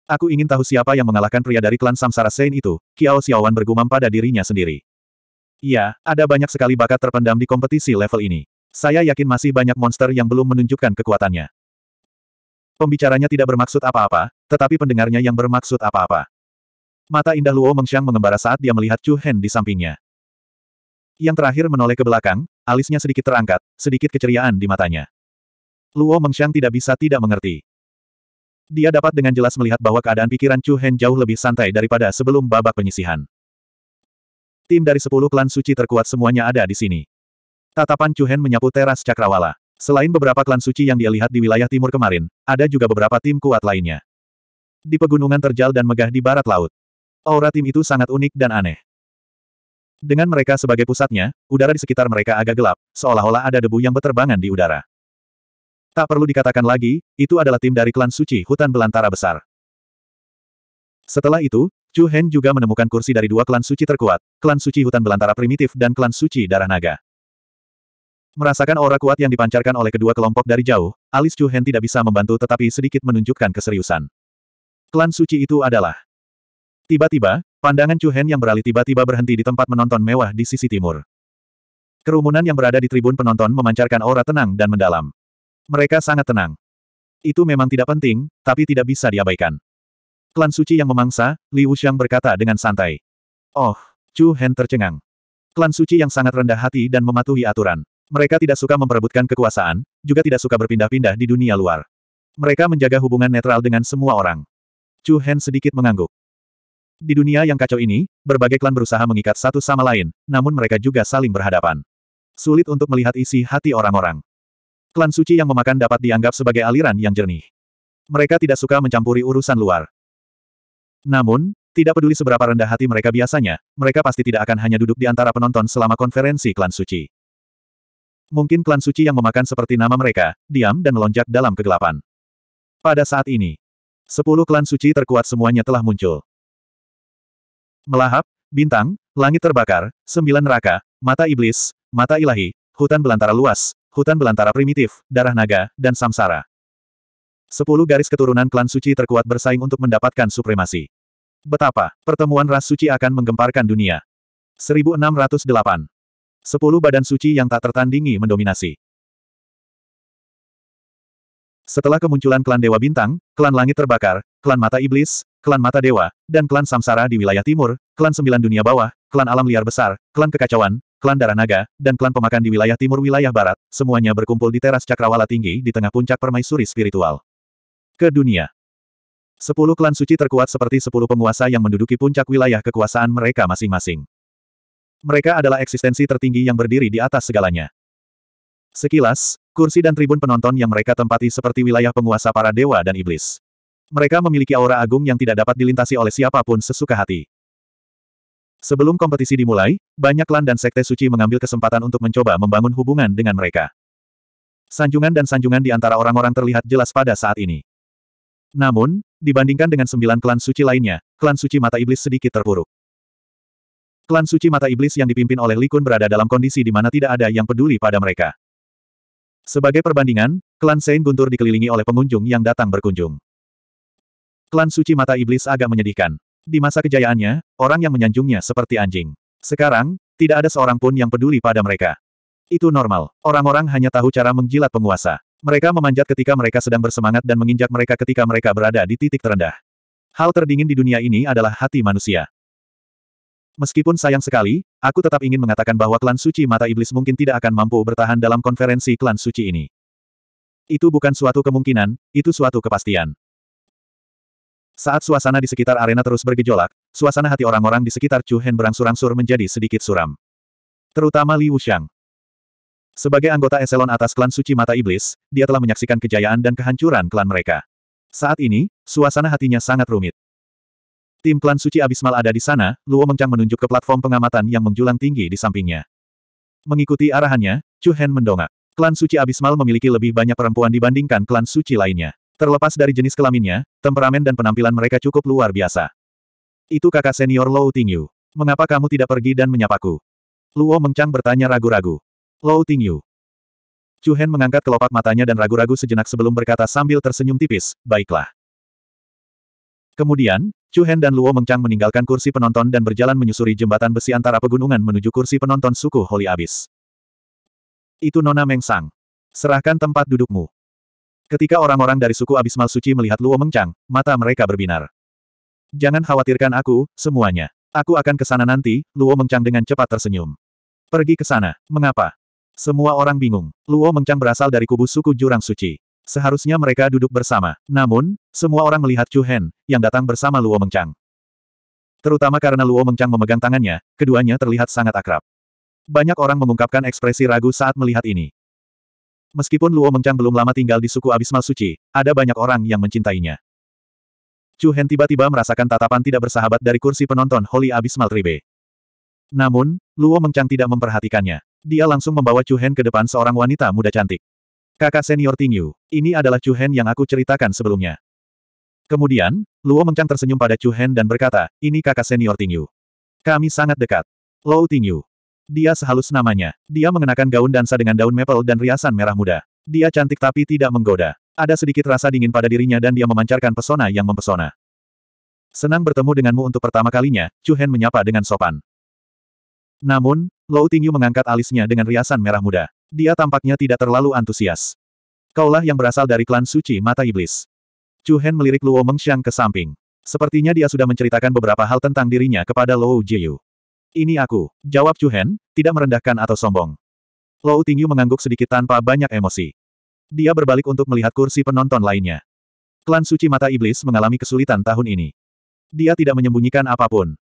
Aku ingin tahu siapa yang mengalahkan pria dari klan Samsara Sein itu, Kiao Xiaowan bergumam pada dirinya sendiri. Iya, ada banyak sekali bakat terpendam di kompetisi level ini. Saya yakin masih banyak monster yang belum menunjukkan kekuatannya. Pembicaranya tidak bermaksud apa-apa, tetapi pendengarnya yang bermaksud apa-apa. Mata indah Luo Mengxiang mengembara saat dia melihat Chu Hen di sampingnya. Yang terakhir menoleh ke belakang, alisnya sedikit terangkat, sedikit keceriaan di matanya. Luo Mengxiang tidak bisa tidak mengerti. Dia dapat dengan jelas melihat bahwa keadaan pikiran Chu Hen jauh lebih santai daripada sebelum babak penyisihan. Tim dari sepuluh klan suci terkuat semuanya ada di sini. Tatapan Chu Hen menyapu teras cakrawala. Selain beberapa klan suci yang dia lihat di wilayah timur kemarin, ada juga beberapa tim kuat lainnya. Di pegunungan terjal dan megah di barat laut. Aura tim itu sangat unik dan aneh. Dengan mereka sebagai pusatnya, udara di sekitar mereka agak gelap, seolah-olah ada debu yang berterbangan di udara. Tak perlu dikatakan lagi, itu adalah tim dari klan suci hutan belantara besar. Setelah itu, Chu Hen juga menemukan kursi dari dua klan suci terkuat, klan suci hutan belantara primitif dan klan suci darah naga. Merasakan aura kuat yang dipancarkan oleh kedua kelompok dari jauh, alis Chu Hen tidak bisa membantu tetapi sedikit menunjukkan keseriusan. Klan suci itu adalah. Tiba-tiba, Pandangan Chu Hen yang beralih tiba-tiba berhenti di tempat menonton mewah di sisi timur. Kerumunan yang berada di tribun penonton memancarkan aura tenang dan mendalam. Mereka sangat tenang. Itu memang tidak penting, tapi tidak bisa diabaikan. Klan suci yang memangsa, Li Wuxiang berkata dengan santai. Oh, Chu Hen tercengang. Klan suci yang sangat rendah hati dan mematuhi aturan. Mereka tidak suka memperebutkan kekuasaan, juga tidak suka berpindah-pindah di dunia luar. Mereka menjaga hubungan netral dengan semua orang. Chu Hen sedikit mengangguk. Di dunia yang kacau ini, berbagai klan berusaha mengikat satu sama lain, namun mereka juga saling berhadapan. Sulit untuk melihat isi hati orang-orang. Klan suci yang memakan dapat dianggap sebagai aliran yang jernih. Mereka tidak suka mencampuri urusan luar. Namun, tidak peduli seberapa rendah hati mereka biasanya, mereka pasti tidak akan hanya duduk di antara penonton selama konferensi klan suci. Mungkin klan suci yang memakan seperti nama mereka, diam dan melonjak dalam kegelapan. Pada saat ini, sepuluh klan suci terkuat semuanya telah muncul. Melahap, bintang, langit terbakar, sembilan neraka, mata iblis, mata ilahi, hutan belantara luas, hutan belantara primitif, darah naga, dan samsara. Sepuluh garis keturunan klan suci terkuat bersaing untuk mendapatkan supremasi. Betapa, pertemuan ras suci akan menggemparkan dunia. 1608. Sepuluh badan suci yang tak tertandingi mendominasi. Setelah kemunculan klan Dewa Bintang, klan Langit Terbakar, klan Mata Iblis, klan Mata Dewa, dan klan Samsara di wilayah timur, klan Sembilan Dunia Bawah, klan Alam Liar Besar, klan Kekacauan, klan Darah Naga, dan klan Pemakan di wilayah timur wilayah barat, semuanya berkumpul di teras Cakrawala Tinggi di tengah puncak permaisuri spiritual. Ke dunia. Sepuluh klan suci terkuat seperti sepuluh penguasa yang menduduki puncak wilayah kekuasaan mereka masing-masing. Mereka adalah eksistensi tertinggi yang berdiri di atas segalanya. Sekilas, kursi dan tribun penonton yang mereka tempati seperti wilayah penguasa para dewa dan iblis. Mereka memiliki aura agung yang tidak dapat dilintasi oleh siapapun sesuka hati. Sebelum kompetisi dimulai, banyak klan dan sekte suci mengambil kesempatan untuk mencoba membangun hubungan dengan mereka. Sanjungan dan sanjungan di antara orang-orang terlihat jelas pada saat ini. Namun, dibandingkan dengan sembilan klan suci lainnya, klan suci mata iblis sedikit terpuruk. Klan suci mata iblis yang dipimpin oleh Likun berada dalam kondisi di mana tidak ada yang peduli pada mereka. Sebagai perbandingan, klan Sein Guntur dikelilingi oleh pengunjung yang datang berkunjung. Klan suci mata iblis agak menyedihkan. Di masa kejayaannya, orang yang menyanjungnya seperti anjing. Sekarang, tidak ada seorang pun yang peduli pada mereka. Itu normal. Orang-orang hanya tahu cara menjilat penguasa. Mereka memanjat ketika mereka sedang bersemangat dan menginjak mereka ketika mereka berada di titik terendah. Hal terdingin di dunia ini adalah hati manusia. Meskipun sayang sekali, aku tetap ingin mengatakan bahwa klan suci mata iblis mungkin tidak akan mampu bertahan dalam konferensi klan suci ini. Itu bukan suatu kemungkinan, itu suatu kepastian. Saat suasana di sekitar arena terus bergejolak, suasana hati orang-orang di sekitar Chu Hen berangsur-angsur menjadi sedikit suram. Terutama Li Wuxiang. Sebagai anggota eselon atas klan Suci Mata Iblis, dia telah menyaksikan kejayaan dan kehancuran klan mereka. Saat ini, suasana hatinya sangat rumit. Tim klan Suci Abismal ada di sana, Luo Mengchang menunjuk ke platform pengamatan yang menjulang tinggi di sampingnya. Mengikuti arahannya, Chu Hen mendongak. Klan Suci Abismal memiliki lebih banyak perempuan dibandingkan klan Suci lainnya. Terlepas dari jenis kelaminnya, temperamen dan penampilan mereka cukup luar biasa. Itu kakak senior Lou Tingyu. Mengapa kamu tidak pergi dan menyapaku? Luo Mengchang bertanya ragu-ragu. Lou Tingyu. Chu Hen mengangkat kelopak matanya dan ragu-ragu sejenak sebelum berkata sambil tersenyum tipis, baiklah. Kemudian, Chu Hen dan Luo Mengchang meninggalkan kursi penonton dan berjalan menyusuri jembatan besi antara pegunungan menuju kursi penonton suku Holy Abyss. Itu Nona Meng Sang. Serahkan tempat dudukmu. Ketika orang-orang dari suku Abismal Suci melihat Luo Mengchang, mata mereka berbinar. Jangan khawatirkan aku, semuanya. Aku akan ke sana nanti, Luo Mengchang dengan cepat tersenyum. Pergi ke sana. Mengapa? Semua orang bingung. Luo Mengchang berasal dari kubu suku Jurang Suci. Seharusnya mereka duduk bersama. Namun, semua orang melihat Chu Hen, yang datang bersama Luo Mengchang. Terutama karena Luo Mengchang memegang tangannya, keduanya terlihat sangat akrab. Banyak orang mengungkapkan ekspresi ragu saat melihat ini. Meskipun Luo Mengchang belum lama tinggal di suku Abismal Suci, ada banyak orang yang mencintainya. Chu Hen tiba-tiba merasakan tatapan tidak bersahabat dari kursi penonton Holy Abismal Tribe. Namun, Luo Mengchang tidak memperhatikannya. Dia langsung membawa Chu Hen ke depan seorang wanita muda cantik. Kakak senior Tingyu, ini adalah Chu Hen yang aku ceritakan sebelumnya. Kemudian, Luo Mengchang tersenyum pada Chu Hen dan berkata, ini kakak senior Tingyu. Kami sangat dekat. Lou Tingyu, dia sehalus namanya. Dia mengenakan gaun dansa dengan daun maple dan riasan merah muda. Dia cantik tapi tidak menggoda. Ada sedikit rasa dingin pada dirinya dan dia memancarkan pesona yang mempesona. Senang bertemu denganmu untuk pertama kalinya, Chu Hen menyapa dengan sopan. Namun, Lou Tingyu mengangkat alisnya dengan riasan merah muda. Dia tampaknya tidak terlalu antusias. Kaulah yang berasal dari klan suci mata iblis. Chu Hen melirik Luo Mengxiang ke samping. Sepertinya dia sudah menceritakan beberapa hal tentang dirinya kepada Lou Jiyu. Ini aku, jawab Chuhen, tidak merendahkan atau sombong. Lou Tingyu mengangguk sedikit tanpa banyak emosi. Dia berbalik untuk melihat kursi penonton lainnya. Klan Suci Mata Iblis mengalami kesulitan tahun ini. Dia tidak menyembunyikan apapun.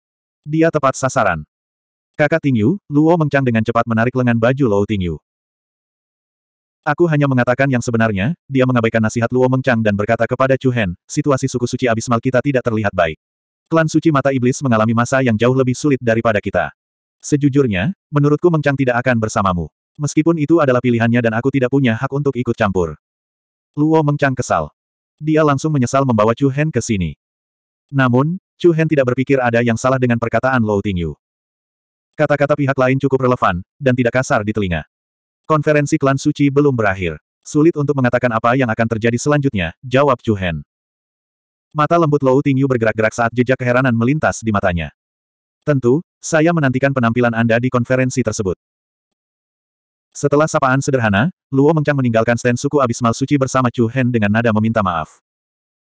Dia tepat sasaran. Kakak Tingyu, Luo Mengcang dengan cepat menarik lengan baju Lou Tingyu. Aku hanya mengatakan yang sebenarnya, dia mengabaikan nasihat Luo Mengchang dan berkata kepada Chu Hen, situasi suku suci abismal kita tidak terlihat baik. Klan Suci Mata Iblis mengalami masa yang jauh lebih sulit daripada kita. Sejujurnya, menurutku Mengcang tidak akan bersamamu. Meskipun itu adalah pilihannya dan aku tidak punya hak untuk ikut campur. Luo Mengcang kesal. Dia langsung menyesal membawa Chu Hen ke sini. Namun, Chu Hen tidak berpikir ada yang salah dengan perkataan Lou Tingyu. Kata-kata pihak lain cukup relevan, dan tidak kasar di telinga. Konferensi klan suci belum berakhir. Sulit untuk mengatakan apa yang akan terjadi selanjutnya, jawab Chu Hen. Mata lembut Lou Tingyu bergerak-gerak saat jejak keheranan melintas di matanya. Tentu, saya menantikan penampilan Anda di konferensi tersebut. Setelah sapaan sederhana, Luo Mengcang meninggalkan stand suku abismal suci bersama Chu Hen dengan nada meminta maaf.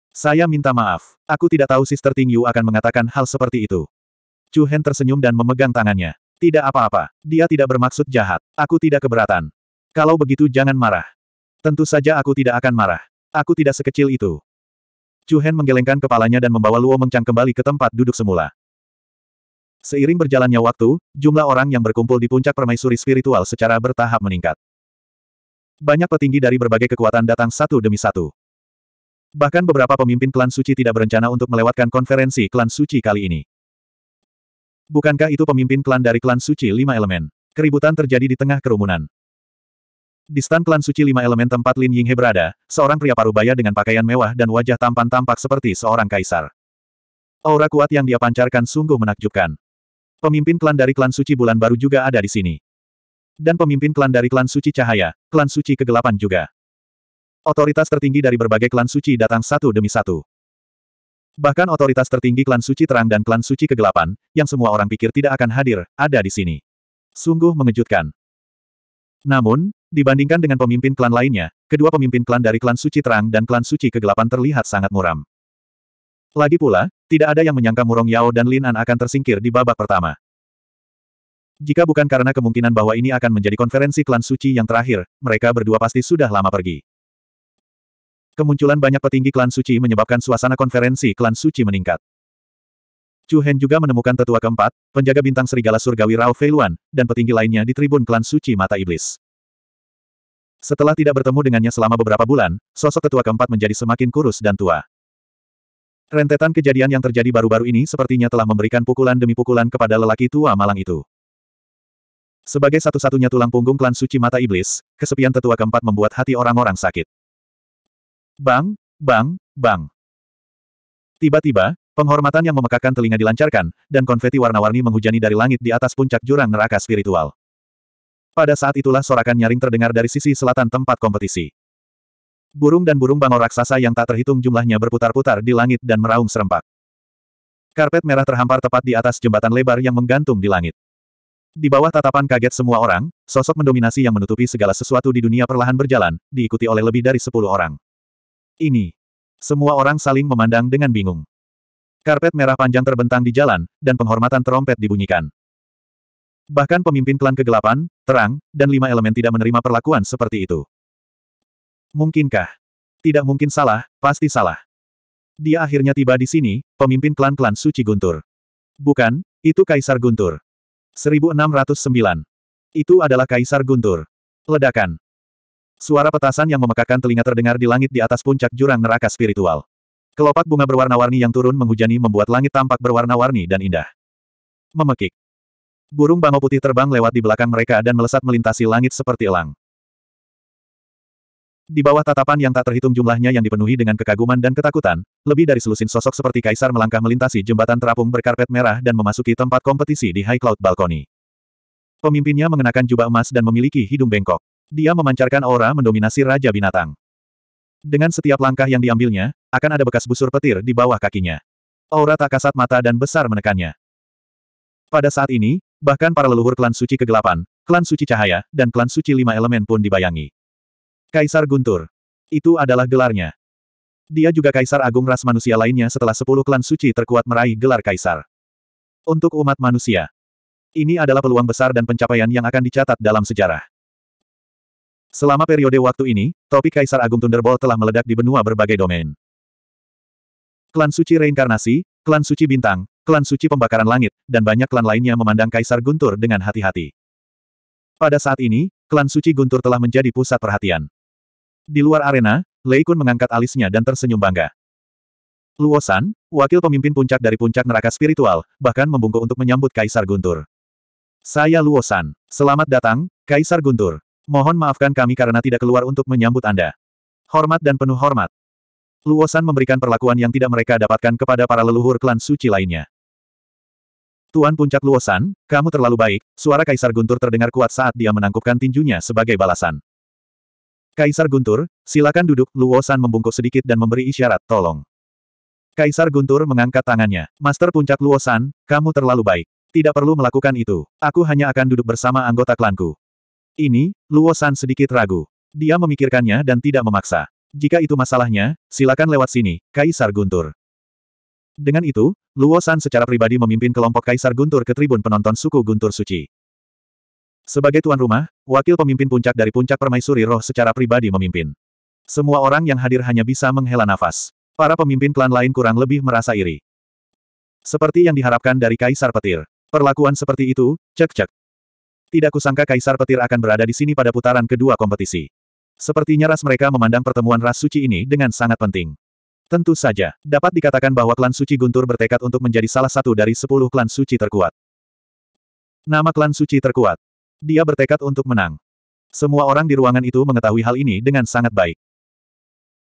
Saya minta maaf. Aku tidak tahu Sister Tingyu akan mengatakan hal seperti itu. Chu Hen tersenyum dan memegang tangannya. Tidak apa-apa. Dia tidak bermaksud jahat. Aku tidak keberatan. Kalau begitu jangan marah. Tentu saja aku tidak akan marah. Aku tidak sekecil itu. Chu Hen menggelengkan kepalanya dan membawa Luo Mengchang kembali ke tempat duduk semula. Seiring berjalannya waktu, jumlah orang yang berkumpul di puncak permaisuri spiritual secara bertahap meningkat. Banyak petinggi dari berbagai kekuatan datang satu demi satu. Bahkan beberapa pemimpin klan suci tidak berencana untuk melewatkan konferensi klan suci kali ini. Bukankah itu pemimpin klan dari klan suci lima elemen? Keributan terjadi di tengah kerumunan. Di stan klan suci lima elemen tempat Lin Yinghe berada, seorang pria parubaya dengan pakaian mewah dan wajah tampan tampak seperti seorang kaisar. Aura kuat yang dia pancarkan sungguh menakjubkan. Pemimpin klan dari klan suci bulan baru juga ada di sini. Dan pemimpin klan dari klan suci cahaya, klan suci kegelapan juga. Otoritas tertinggi dari berbagai klan suci datang satu demi satu. Bahkan otoritas tertinggi klan suci terang dan klan suci kegelapan, yang semua orang pikir tidak akan hadir, ada di sini. Sungguh mengejutkan. Namun, dibandingkan dengan pemimpin klan lainnya, kedua pemimpin klan dari klan suci terang dan klan suci kegelapan terlihat sangat muram. Lagi pula, tidak ada yang menyangka Murong Yao dan Lin An akan tersingkir di babak pertama. Jika bukan karena kemungkinan bahwa ini akan menjadi konferensi klan suci yang terakhir, mereka berdua pasti sudah lama pergi. Kemunculan banyak petinggi klan suci menyebabkan suasana konferensi klan suci meningkat. Chu Hen juga menemukan tetua keempat, penjaga bintang serigala surgawi Rao Feiluan, dan petinggi lainnya di tribun klan suci mata iblis. Setelah tidak bertemu dengannya selama beberapa bulan, sosok tetua keempat menjadi semakin kurus dan tua. Rentetan kejadian yang terjadi baru-baru ini sepertinya telah memberikan pukulan demi pukulan kepada lelaki tua malang itu. Sebagai satu-satunya tulang punggung klan suci mata iblis, kesepian tetua keempat membuat hati orang-orang sakit. Bang, bang, bang. Tiba-tiba, Penghormatan yang memekakan telinga dilancarkan, dan konfeti warna-warni menghujani dari langit di atas puncak jurang neraka spiritual. Pada saat itulah sorakan nyaring terdengar dari sisi selatan tempat kompetisi. Burung dan burung bangau raksasa yang tak terhitung jumlahnya berputar-putar di langit dan meraung serempak. Karpet merah terhampar tepat di atas jembatan lebar yang menggantung di langit. Di bawah tatapan kaget semua orang, sosok mendominasi yang menutupi segala sesuatu di dunia perlahan berjalan, diikuti oleh lebih dari sepuluh orang. Ini. Semua orang saling memandang dengan bingung. Karpet merah panjang terbentang di jalan, dan penghormatan terompet dibunyikan. Bahkan pemimpin klan kegelapan, terang, dan lima elemen tidak menerima perlakuan seperti itu. Mungkinkah? Tidak mungkin salah, pasti salah. Dia akhirnya tiba di sini, pemimpin klan-klan suci Guntur. Bukan, itu Kaisar Guntur. 1609. Itu adalah Kaisar Guntur. Ledakan. Suara petasan yang memekakan telinga terdengar di langit di atas puncak jurang neraka spiritual. Kelopak bunga berwarna-warni yang turun menghujani membuat langit tampak berwarna-warni dan indah. Memekik. Burung bangau putih terbang lewat di belakang mereka dan melesat melintasi langit seperti elang. Di bawah tatapan yang tak terhitung jumlahnya yang dipenuhi dengan kekaguman dan ketakutan, lebih dari selusin sosok seperti kaisar melangkah melintasi jembatan terapung berkarpet merah dan memasuki tempat kompetisi di High Cloud Balcony. Pemimpinnya mengenakan jubah emas dan memiliki hidung bengkok. Dia memancarkan aura mendominasi Raja Binatang. Dengan setiap langkah yang diambilnya, akan ada bekas busur petir di bawah kakinya. Aura tak kasat mata dan besar menekannya. Pada saat ini, bahkan para leluhur klan suci kegelapan, klan suci cahaya, dan klan suci lima elemen pun dibayangi. Kaisar Guntur. Itu adalah gelarnya. Dia juga kaisar agung ras manusia lainnya setelah sepuluh klan suci terkuat meraih gelar kaisar. Untuk umat manusia. Ini adalah peluang besar dan pencapaian yang akan dicatat dalam sejarah. Selama periode waktu ini, topi Kaisar Agung Thunderbolt telah meledak di benua berbagai domain. Klan Suci Reinkarnasi, Klan Suci Bintang, Klan Suci Pembakaran Langit, dan banyak klan lainnya memandang Kaisar Guntur dengan hati-hati. Pada saat ini, Klan Suci Guntur telah menjadi pusat perhatian. Di luar arena, Lei Kun mengangkat alisnya dan tersenyum bangga. Luosan, wakil pemimpin puncak dari puncak neraka spiritual, bahkan membungkuk untuk menyambut Kaisar Guntur. Saya Luosan. Selamat datang, Kaisar Guntur. Mohon maafkan kami karena tidak keluar untuk menyambut Anda. Hormat dan penuh hormat. Luosan memberikan perlakuan yang tidak mereka dapatkan kepada para leluhur klan suci lainnya. Tuan Puncak Luosan, kamu terlalu baik, suara Kaisar Guntur terdengar kuat saat dia menangkupkan tinjunya sebagai balasan. Kaisar Guntur, silakan duduk, Luosan membungkuk sedikit dan memberi isyarat, tolong. Kaisar Guntur mengangkat tangannya, Master Puncak Luosan, kamu terlalu baik. Tidak perlu melakukan itu, aku hanya akan duduk bersama anggota klanku. Ini, Luo San sedikit ragu. Dia memikirkannya dan tidak memaksa. Jika itu masalahnya, silakan lewat sini, Kaisar Guntur. Dengan itu, Luo San secara pribadi memimpin kelompok Kaisar Guntur ke tribun penonton suku Guntur Suci. Sebagai tuan rumah, wakil pemimpin puncak dari puncak permaisuri roh secara pribadi memimpin. Semua orang yang hadir hanya bisa menghela nafas. Para pemimpin klan lain kurang lebih merasa iri. Seperti yang diharapkan dari Kaisar Petir. Perlakuan seperti itu, cek-cek. Tidak kusangka Kaisar Petir akan berada di sini pada putaran kedua kompetisi. Sepertinya ras mereka memandang pertemuan ras suci ini dengan sangat penting. Tentu saja, dapat dikatakan bahwa klan suci Guntur bertekad untuk menjadi salah satu dari sepuluh klan suci terkuat. Nama klan suci terkuat. Dia bertekad untuk menang. Semua orang di ruangan itu mengetahui hal ini dengan sangat baik.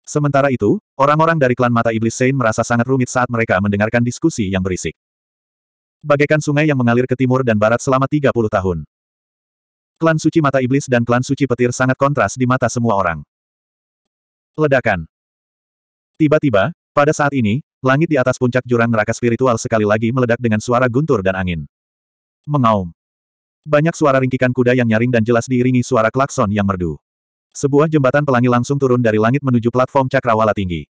Sementara itu, orang-orang dari klan Mata Iblis Sein merasa sangat rumit saat mereka mendengarkan diskusi yang berisik. Bagaikan sungai yang mengalir ke timur dan barat selama 30 tahun. Klan Suci Mata Iblis dan Klan Suci Petir sangat kontras di mata semua orang. Ledakan. Tiba-tiba, pada saat ini, langit di atas puncak jurang neraka spiritual sekali lagi meledak dengan suara guntur dan angin. Mengaum. Banyak suara ringkikan kuda yang nyaring dan jelas diiringi suara klakson yang merdu. Sebuah jembatan pelangi langsung turun dari langit menuju platform cakrawala tinggi.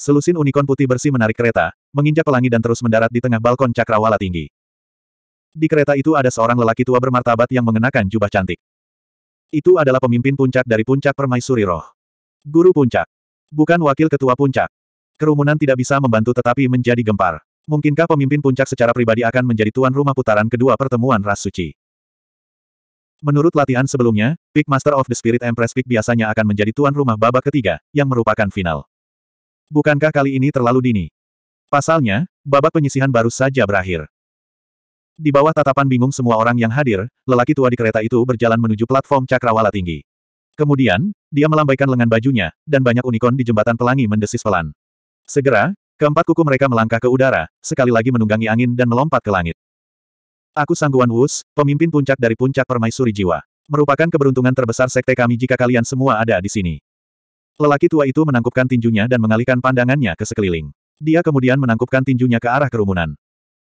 Selusin unicorn putih bersih menarik kereta, menginjak pelangi dan terus mendarat di tengah balkon cakrawala tinggi. Di kereta itu ada seorang lelaki tua bermartabat yang mengenakan jubah cantik. Itu adalah pemimpin puncak dari puncak permaisuri roh. Guru puncak. Bukan wakil ketua puncak. Kerumunan tidak bisa membantu tetapi menjadi gempar. Mungkinkah pemimpin puncak secara pribadi akan menjadi tuan rumah putaran kedua pertemuan ras suci? Menurut latihan sebelumnya, Peak Master of the Spirit Empress Peak biasanya akan menjadi tuan rumah babak ketiga, yang merupakan final. Bukankah kali ini terlalu dini? Pasalnya, babak penyisihan baru saja berakhir. Di bawah tatapan bingung semua orang yang hadir, lelaki tua di kereta itu berjalan menuju platform cakrawala tinggi. Kemudian, dia melambaikan lengan bajunya, dan banyak unicorn di jembatan pelangi mendesis pelan. Segera, keempat kuku mereka melangkah ke udara, sekali lagi menunggangi angin dan melompat ke langit. Aku Sangguan Wus, pemimpin puncak dari puncak permaisuri jiwa. Merupakan keberuntungan terbesar sekte kami jika kalian semua ada di sini. Lelaki tua itu menangkupkan tinjunya dan mengalihkan pandangannya ke sekeliling. Dia kemudian menangkupkan tinjunya ke arah kerumunan.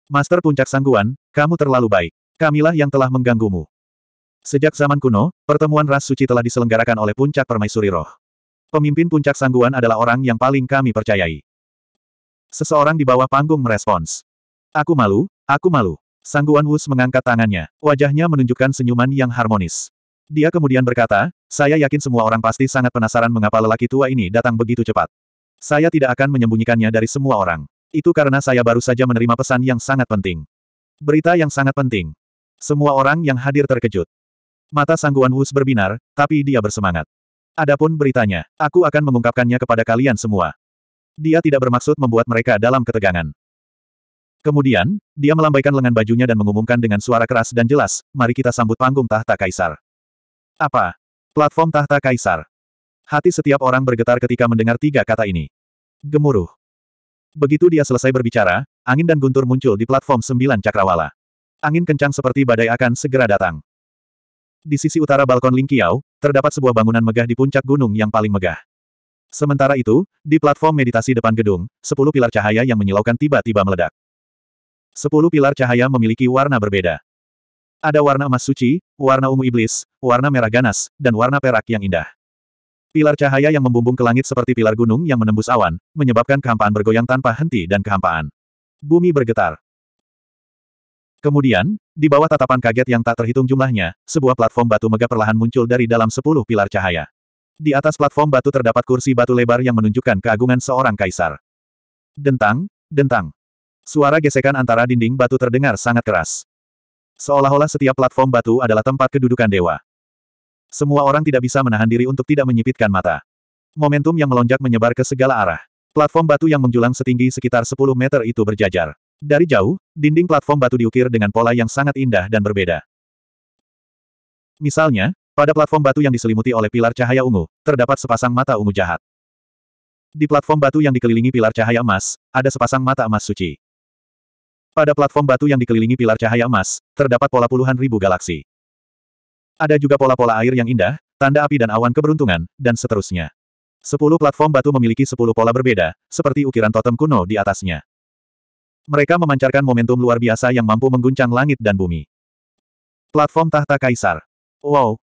Master Puncak Sangguan, kamu terlalu baik. Kamilah yang telah mengganggumu. Sejak zaman kuno, pertemuan ras suci telah diselenggarakan oleh Puncak Permaisuri Roh. Pemimpin Puncak Sangguan adalah orang yang paling kami percayai. Seseorang di bawah panggung merespons. Aku malu, aku malu. Sangguan Wus mengangkat tangannya. Wajahnya menunjukkan senyuman yang harmonis. Dia kemudian berkata, saya yakin semua orang pasti sangat penasaran mengapa lelaki tua ini datang begitu cepat. Saya tidak akan menyembunyikannya dari semua orang. Itu karena saya baru saja menerima pesan yang sangat penting. Berita yang sangat penting. Semua orang yang hadir terkejut. Mata Sangguan Wus berbinar, tapi dia bersemangat. Adapun beritanya, aku akan mengungkapkannya kepada kalian semua. Dia tidak bermaksud membuat mereka dalam ketegangan. Kemudian, dia melambaikan lengan bajunya dan mengumumkan dengan suara keras dan jelas, mari kita sambut panggung tahta kaisar. Apa? Platform tahta kaisar. Hati setiap orang bergetar ketika mendengar tiga kata ini. Gemuruh. Begitu dia selesai berbicara, angin dan guntur muncul di platform sembilan cakrawala. Angin kencang seperti badai akan segera datang. Di sisi utara balkon Lingqiao, terdapat sebuah bangunan megah di puncak gunung yang paling megah. Sementara itu, di platform meditasi depan gedung, sepuluh pilar cahaya yang menyilaukan tiba-tiba meledak. Sepuluh pilar cahaya memiliki warna berbeda. Ada warna emas suci, warna ungu iblis, warna merah ganas, dan warna perak yang indah. Pilar cahaya yang membumbung ke langit seperti pilar gunung yang menembus awan, menyebabkan kehampaan bergoyang tanpa henti dan kehampaan. Bumi bergetar. Kemudian, di bawah tatapan kaget yang tak terhitung jumlahnya, sebuah platform batu megah perlahan muncul dari dalam sepuluh pilar cahaya. Di atas platform batu terdapat kursi batu lebar yang menunjukkan keagungan seorang kaisar. Dentang, dentang. Suara gesekan antara dinding batu terdengar sangat keras. Seolah-olah setiap platform batu adalah tempat kedudukan dewa. Semua orang tidak bisa menahan diri untuk tidak menyipitkan mata. Momentum yang melonjak menyebar ke segala arah. Platform batu yang menjulang setinggi sekitar 10 meter itu berjajar. Dari jauh, dinding platform batu diukir dengan pola yang sangat indah dan berbeda. Misalnya, pada platform batu yang diselimuti oleh pilar cahaya ungu, terdapat sepasang mata ungu jahat. Di platform batu yang dikelilingi pilar cahaya emas, ada sepasang mata emas suci. Pada platform batu yang dikelilingi pilar cahaya emas, terdapat pola puluhan ribu galaksi. Ada juga pola-pola air yang indah, tanda api dan awan keberuntungan, dan seterusnya. Sepuluh platform batu memiliki sepuluh pola berbeda, seperti ukiran totem kuno di atasnya. Mereka memancarkan momentum luar biasa yang mampu mengguncang langit dan bumi. Platform Tahta Kaisar. Wow!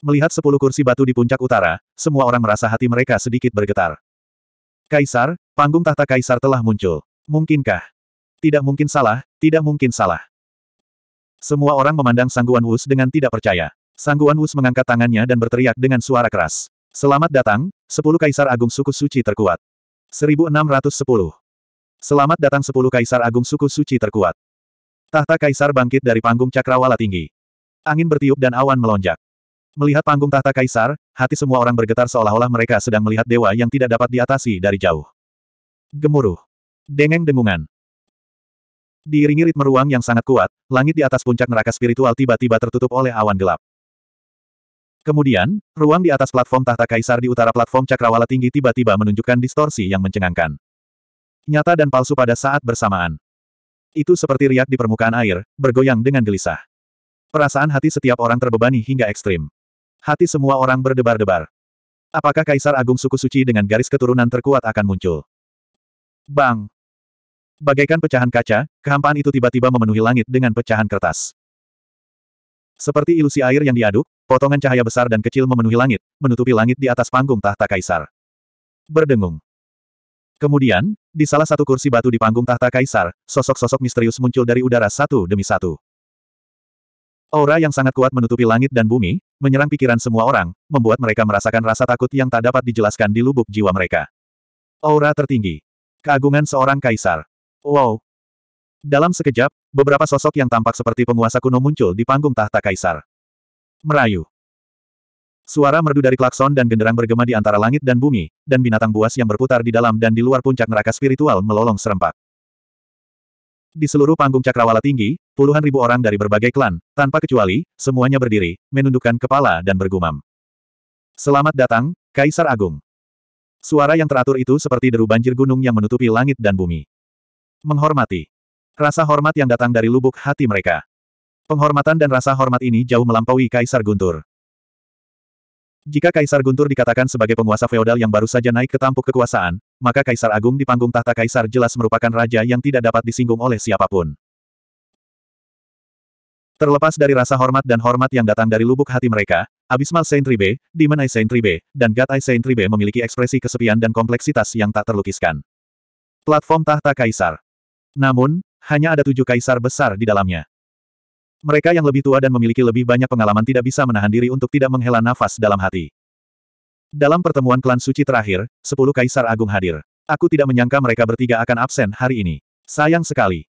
Melihat sepuluh kursi batu di puncak utara, semua orang merasa hati mereka sedikit bergetar. Kaisar, panggung tahta kaisar telah muncul. Mungkinkah? Tidak mungkin salah, tidak mungkin salah. Semua orang memandang Sangguan Wus dengan tidak percaya. Sangguan Wus mengangkat tangannya dan berteriak dengan suara keras. Selamat datang, sepuluh kaisar agung suku suci terkuat. 1610. Selamat datang sepuluh kaisar agung suku suci terkuat. Tahta kaisar bangkit dari panggung cakrawala tinggi. Angin bertiup dan awan melonjak. Melihat panggung tahta kaisar, hati semua orang bergetar seolah-olah mereka sedang melihat dewa yang tidak dapat diatasi dari jauh. Gemuruh. Dengeng dengungan. Diiringi ritme ruang yang sangat kuat, langit di atas puncak neraka spiritual tiba-tiba tertutup oleh awan gelap. Kemudian, ruang di atas platform tahta kaisar di utara platform cakrawala tinggi tiba-tiba menunjukkan distorsi yang mencengangkan. Nyata dan palsu pada saat bersamaan. Itu seperti riak di permukaan air, bergoyang dengan gelisah. Perasaan hati setiap orang terbebani hingga ekstrim. Hati semua orang berdebar-debar. Apakah Kaisar Agung Suku Suci dengan garis keturunan terkuat akan muncul? Bang! Bagaikan pecahan kaca, kehampaan itu tiba-tiba memenuhi langit dengan pecahan kertas. Seperti ilusi air yang diaduk, potongan cahaya besar dan kecil memenuhi langit, menutupi langit di atas panggung tahta kaisar. Berdengung. Kemudian, di salah satu kursi batu di panggung tahta kaisar, sosok-sosok misterius muncul dari udara satu demi satu. Aura yang sangat kuat menutupi langit dan bumi, menyerang pikiran semua orang, membuat mereka merasakan rasa takut yang tak dapat dijelaskan di lubuk jiwa mereka. Aura tertinggi. Keagungan seorang kaisar. Wow! Dalam sekejap, beberapa sosok yang tampak seperti penguasa kuno muncul di panggung tahta kaisar. Merayu. Suara merdu dari klakson dan genderang bergema di antara langit dan bumi, dan binatang buas yang berputar di dalam dan di luar puncak neraka spiritual melolong serempak. Di seluruh panggung cakrawala tinggi, puluhan ribu orang dari berbagai klan, tanpa kecuali, semuanya berdiri, menundukkan kepala dan bergumam. Selamat datang, Kaisar Agung. Suara yang teratur itu seperti deru banjir gunung yang menutupi langit dan bumi. Menghormati. Rasa hormat yang datang dari lubuk hati mereka. Penghormatan dan rasa hormat ini jauh melampaui Kaisar Guntur. Jika Kaisar Guntur dikatakan sebagai penguasa feodal yang baru saja naik ke tampuk kekuasaan, maka Kaisar Agung di panggung tahta Kaisar jelas merupakan raja yang tidak dapat disinggung oleh siapapun. Terlepas dari rasa hormat dan hormat yang datang dari lubuk hati mereka, Abismal Saint Ribe, Demon Eye Saint Ribe, dan God Eye Saint Ribe memiliki ekspresi kesepian dan kompleksitas yang tak terlukiskan. Platform Tahta Kaisar namun, hanya ada tujuh kaisar besar di dalamnya. Mereka yang lebih tua dan memiliki lebih banyak pengalaman tidak bisa menahan diri untuk tidak menghela nafas dalam hati. Dalam pertemuan klan suci terakhir, sepuluh kaisar agung hadir. Aku tidak menyangka mereka bertiga akan absen hari ini. Sayang sekali.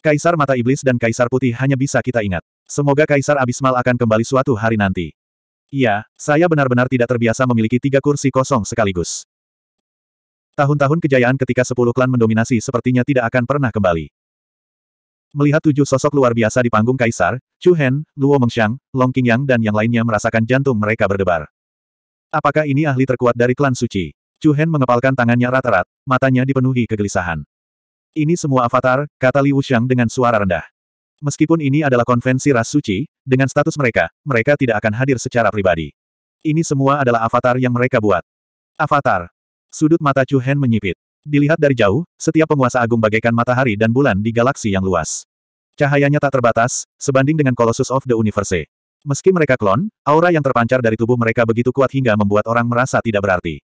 Kaisar Mata Iblis dan Kaisar Putih hanya bisa kita ingat. Semoga Kaisar Abismal akan kembali suatu hari nanti. Iya, saya benar-benar tidak terbiasa memiliki tiga kursi kosong sekaligus. Tahun-tahun kejayaan ketika sepuluh klan mendominasi sepertinya tidak akan pernah kembali. Melihat tujuh sosok luar biasa di panggung Kaisar, Chu Hen, Luo Mengxiang, Long Qingyang dan yang lainnya merasakan jantung mereka berdebar. Apakah ini ahli terkuat dari klan suci? Chu Hen mengepalkan tangannya rata rat matanya dipenuhi kegelisahan. Ini semua avatar, kata Liu Xiang dengan suara rendah. Meskipun ini adalah konvensi ras suci, dengan status mereka, mereka tidak akan hadir secara pribadi. Ini semua adalah avatar yang mereka buat. Avatar, Sudut mata Chu Hen menyipit. Dilihat dari jauh, setiap penguasa agung bagaikan matahari dan bulan di galaksi yang luas. Cahayanya tak terbatas, sebanding dengan Colossus of the Universe. Meski mereka klon, aura yang terpancar dari tubuh mereka begitu kuat hingga membuat orang merasa tidak berarti.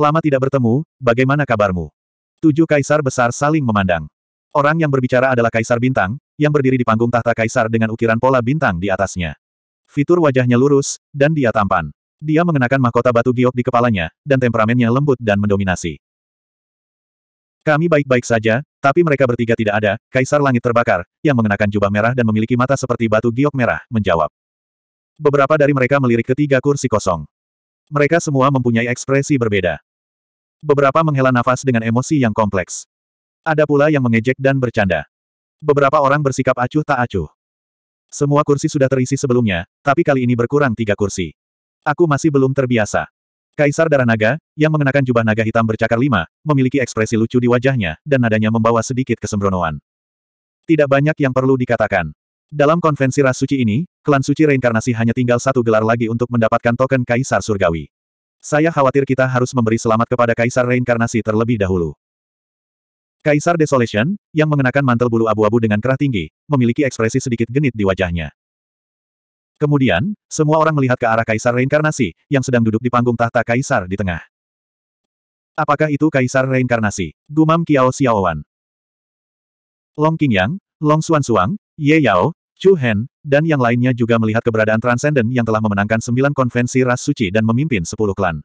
Lama tidak bertemu, bagaimana kabarmu? Tujuh kaisar besar saling memandang. Orang yang berbicara adalah kaisar bintang, yang berdiri di panggung tahta kaisar dengan ukiran pola bintang di atasnya. Fitur wajahnya lurus, dan dia tampan. Dia mengenakan mahkota batu giok di kepalanya, dan temperamennya lembut dan mendominasi. Kami baik-baik saja, tapi mereka bertiga tidak ada, Kaisar Langit Terbakar, yang mengenakan jubah merah dan memiliki mata seperti batu giok merah, menjawab. Beberapa dari mereka melirik ketiga kursi kosong. Mereka semua mempunyai ekspresi berbeda. Beberapa menghela nafas dengan emosi yang kompleks. Ada pula yang mengejek dan bercanda. Beberapa orang bersikap acuh tak acuh. Semua kursi sudah terisi sebelumnya, tapi kali ini berkurang tiga kursi. Aku masih belum terbiasa. Kaisar Darah Naga, yang mengenakan jubah naga hitam bercakar lima, memiliki ekspresi lucu di wajahnya, dan nadanya membawa sedikit kesembronoan. Tidak banyak yang perlu dikatakan. Dalam konvensi ras suci ini, klan suci reinkarnasi hanya tinggal satu gelar lagi untuk mendapatkan token Kaisar Surgawi. Saya khawatir kita harus memberi selamat kepada Kaisar Reinkarnasi terlebih dahulu. Kaisar Desolation, yang mengenakan mantel bulu abu-abu dengan kerah tinggi, memiliki ekspresi sedikit genit di wajahnya. Kemudian, semua orang melihat ke arah Kaisar Reinkarnasi, yang sedang duduk di panggung tahta Kaisar di tengah. Apakah itu Kaisar Reinkarnasi? Gumam Kiao Xiaowan. Long Qingyang, Long Xuansuang, Ye Yao, Chu Hen, dan yang lainnya juga melihat keberadaan Transcendent yang telah memenangkan sembilan konvensi ras suci dan memimpin sepuluh klan.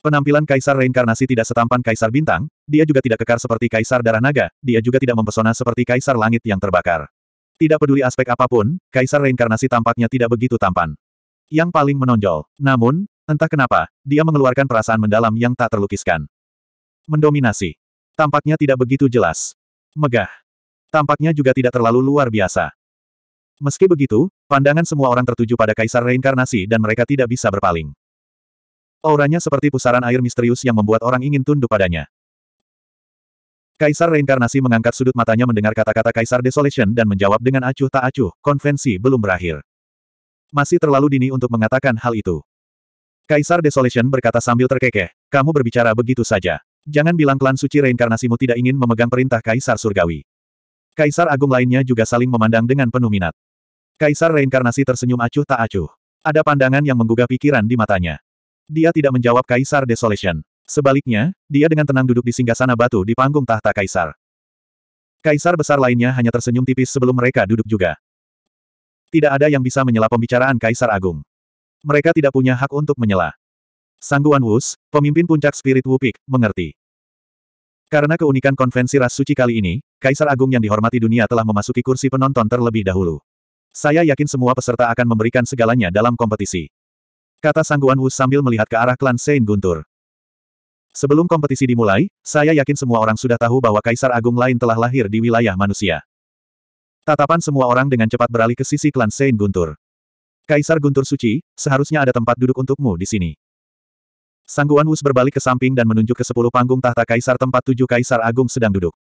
Penampilan Kaisar Reinkarnasi tidak setampan Kaisar Bintang, dia juga tidak kekar seperti Kaisar Darah Naga, dia juga tidak mempesona seperti Kaisar Langit yang terbakar. Tidak peduli aspek apapun, Kaisar Reinkarnasi tampaknya tidak begitu tampan. Yang paling menonjol. Namun, entah kenapa, dia mengeluarkan perasaan mendalam yang tak terlukiskan. Mendominasi. Tampaknya tidak begitu jelas. Megah. Tampaknya juga tidak terlalu luar biasa. Meski begitu, pandangan semua orang tertuju pada Kaisar Reinkarnasi dan mereka tidak bisa berpaling. Auranya seperti pusaran air misterius yang membuat orang ingin tunduk padanya. Kaisar reinkarnasi mengangkat sudut matanya mendengar kata-kata Kaisar Desolation dan menjawab dengan acuh tak acuh, konvensi belum berakhir. Masih terlalu dini untuk mengatakan hal itu. Kaisar Desolation berkata sambil terkekeh, kamu berbicara begitu saja. Jangan bilang klan suci reinkarnasimu tidak ingin memegang perintah Kaisar Surgawi. Kaisar Agung lainnya juga saling memandang dengan penuh minat. Kaisar reinkarnasi tersenyum acuh tak acuh. Ada pandangan yang menggugah pikiran di matanya. Dia tidak menjawab Kaisar Desolation. Sebaliknya, dia dengan tenang duduk di singgah sana batu di panggung tahta kaisar. Kaisar besar lainnya hanya tersenyum tipis sebelum mereka duduk juga. Tidak ada yang bisa menyela pembicaraan Kaisar Agung. Mereka tidak punya hak untuk menyela. Sangguan Wus, pemimpin puncak Spirit Wupik, mengerti. Karena keunikan konvensi ras suci kali ini, Kaisar Agung yang dihormati dunia telah memasuki kursi penonton terlebih dahulu. Saya yakin semua peserta akan memberikan segalanya dalam kompetisi. Kata Sangguan Wus sambil melihat ke arah klan Sein Guntur. Sebelum kompetisi dimulai, saya yakin semua orang sudah tahu bahwa Kaisar Agung lain telah lahir di wilayah manusia. Tatapan semua orang dengan cepat beralih ke sisi klan Saint Guntur. Kaisar Guntur Suci, seharusnya ada tempat duduk untukmu di sini. Sangguan Wus berbalik ke samping dan menunjuk ke sepuluh panggung tahta Kaisar tempat tujuh Kaisar Agung sedang duduk.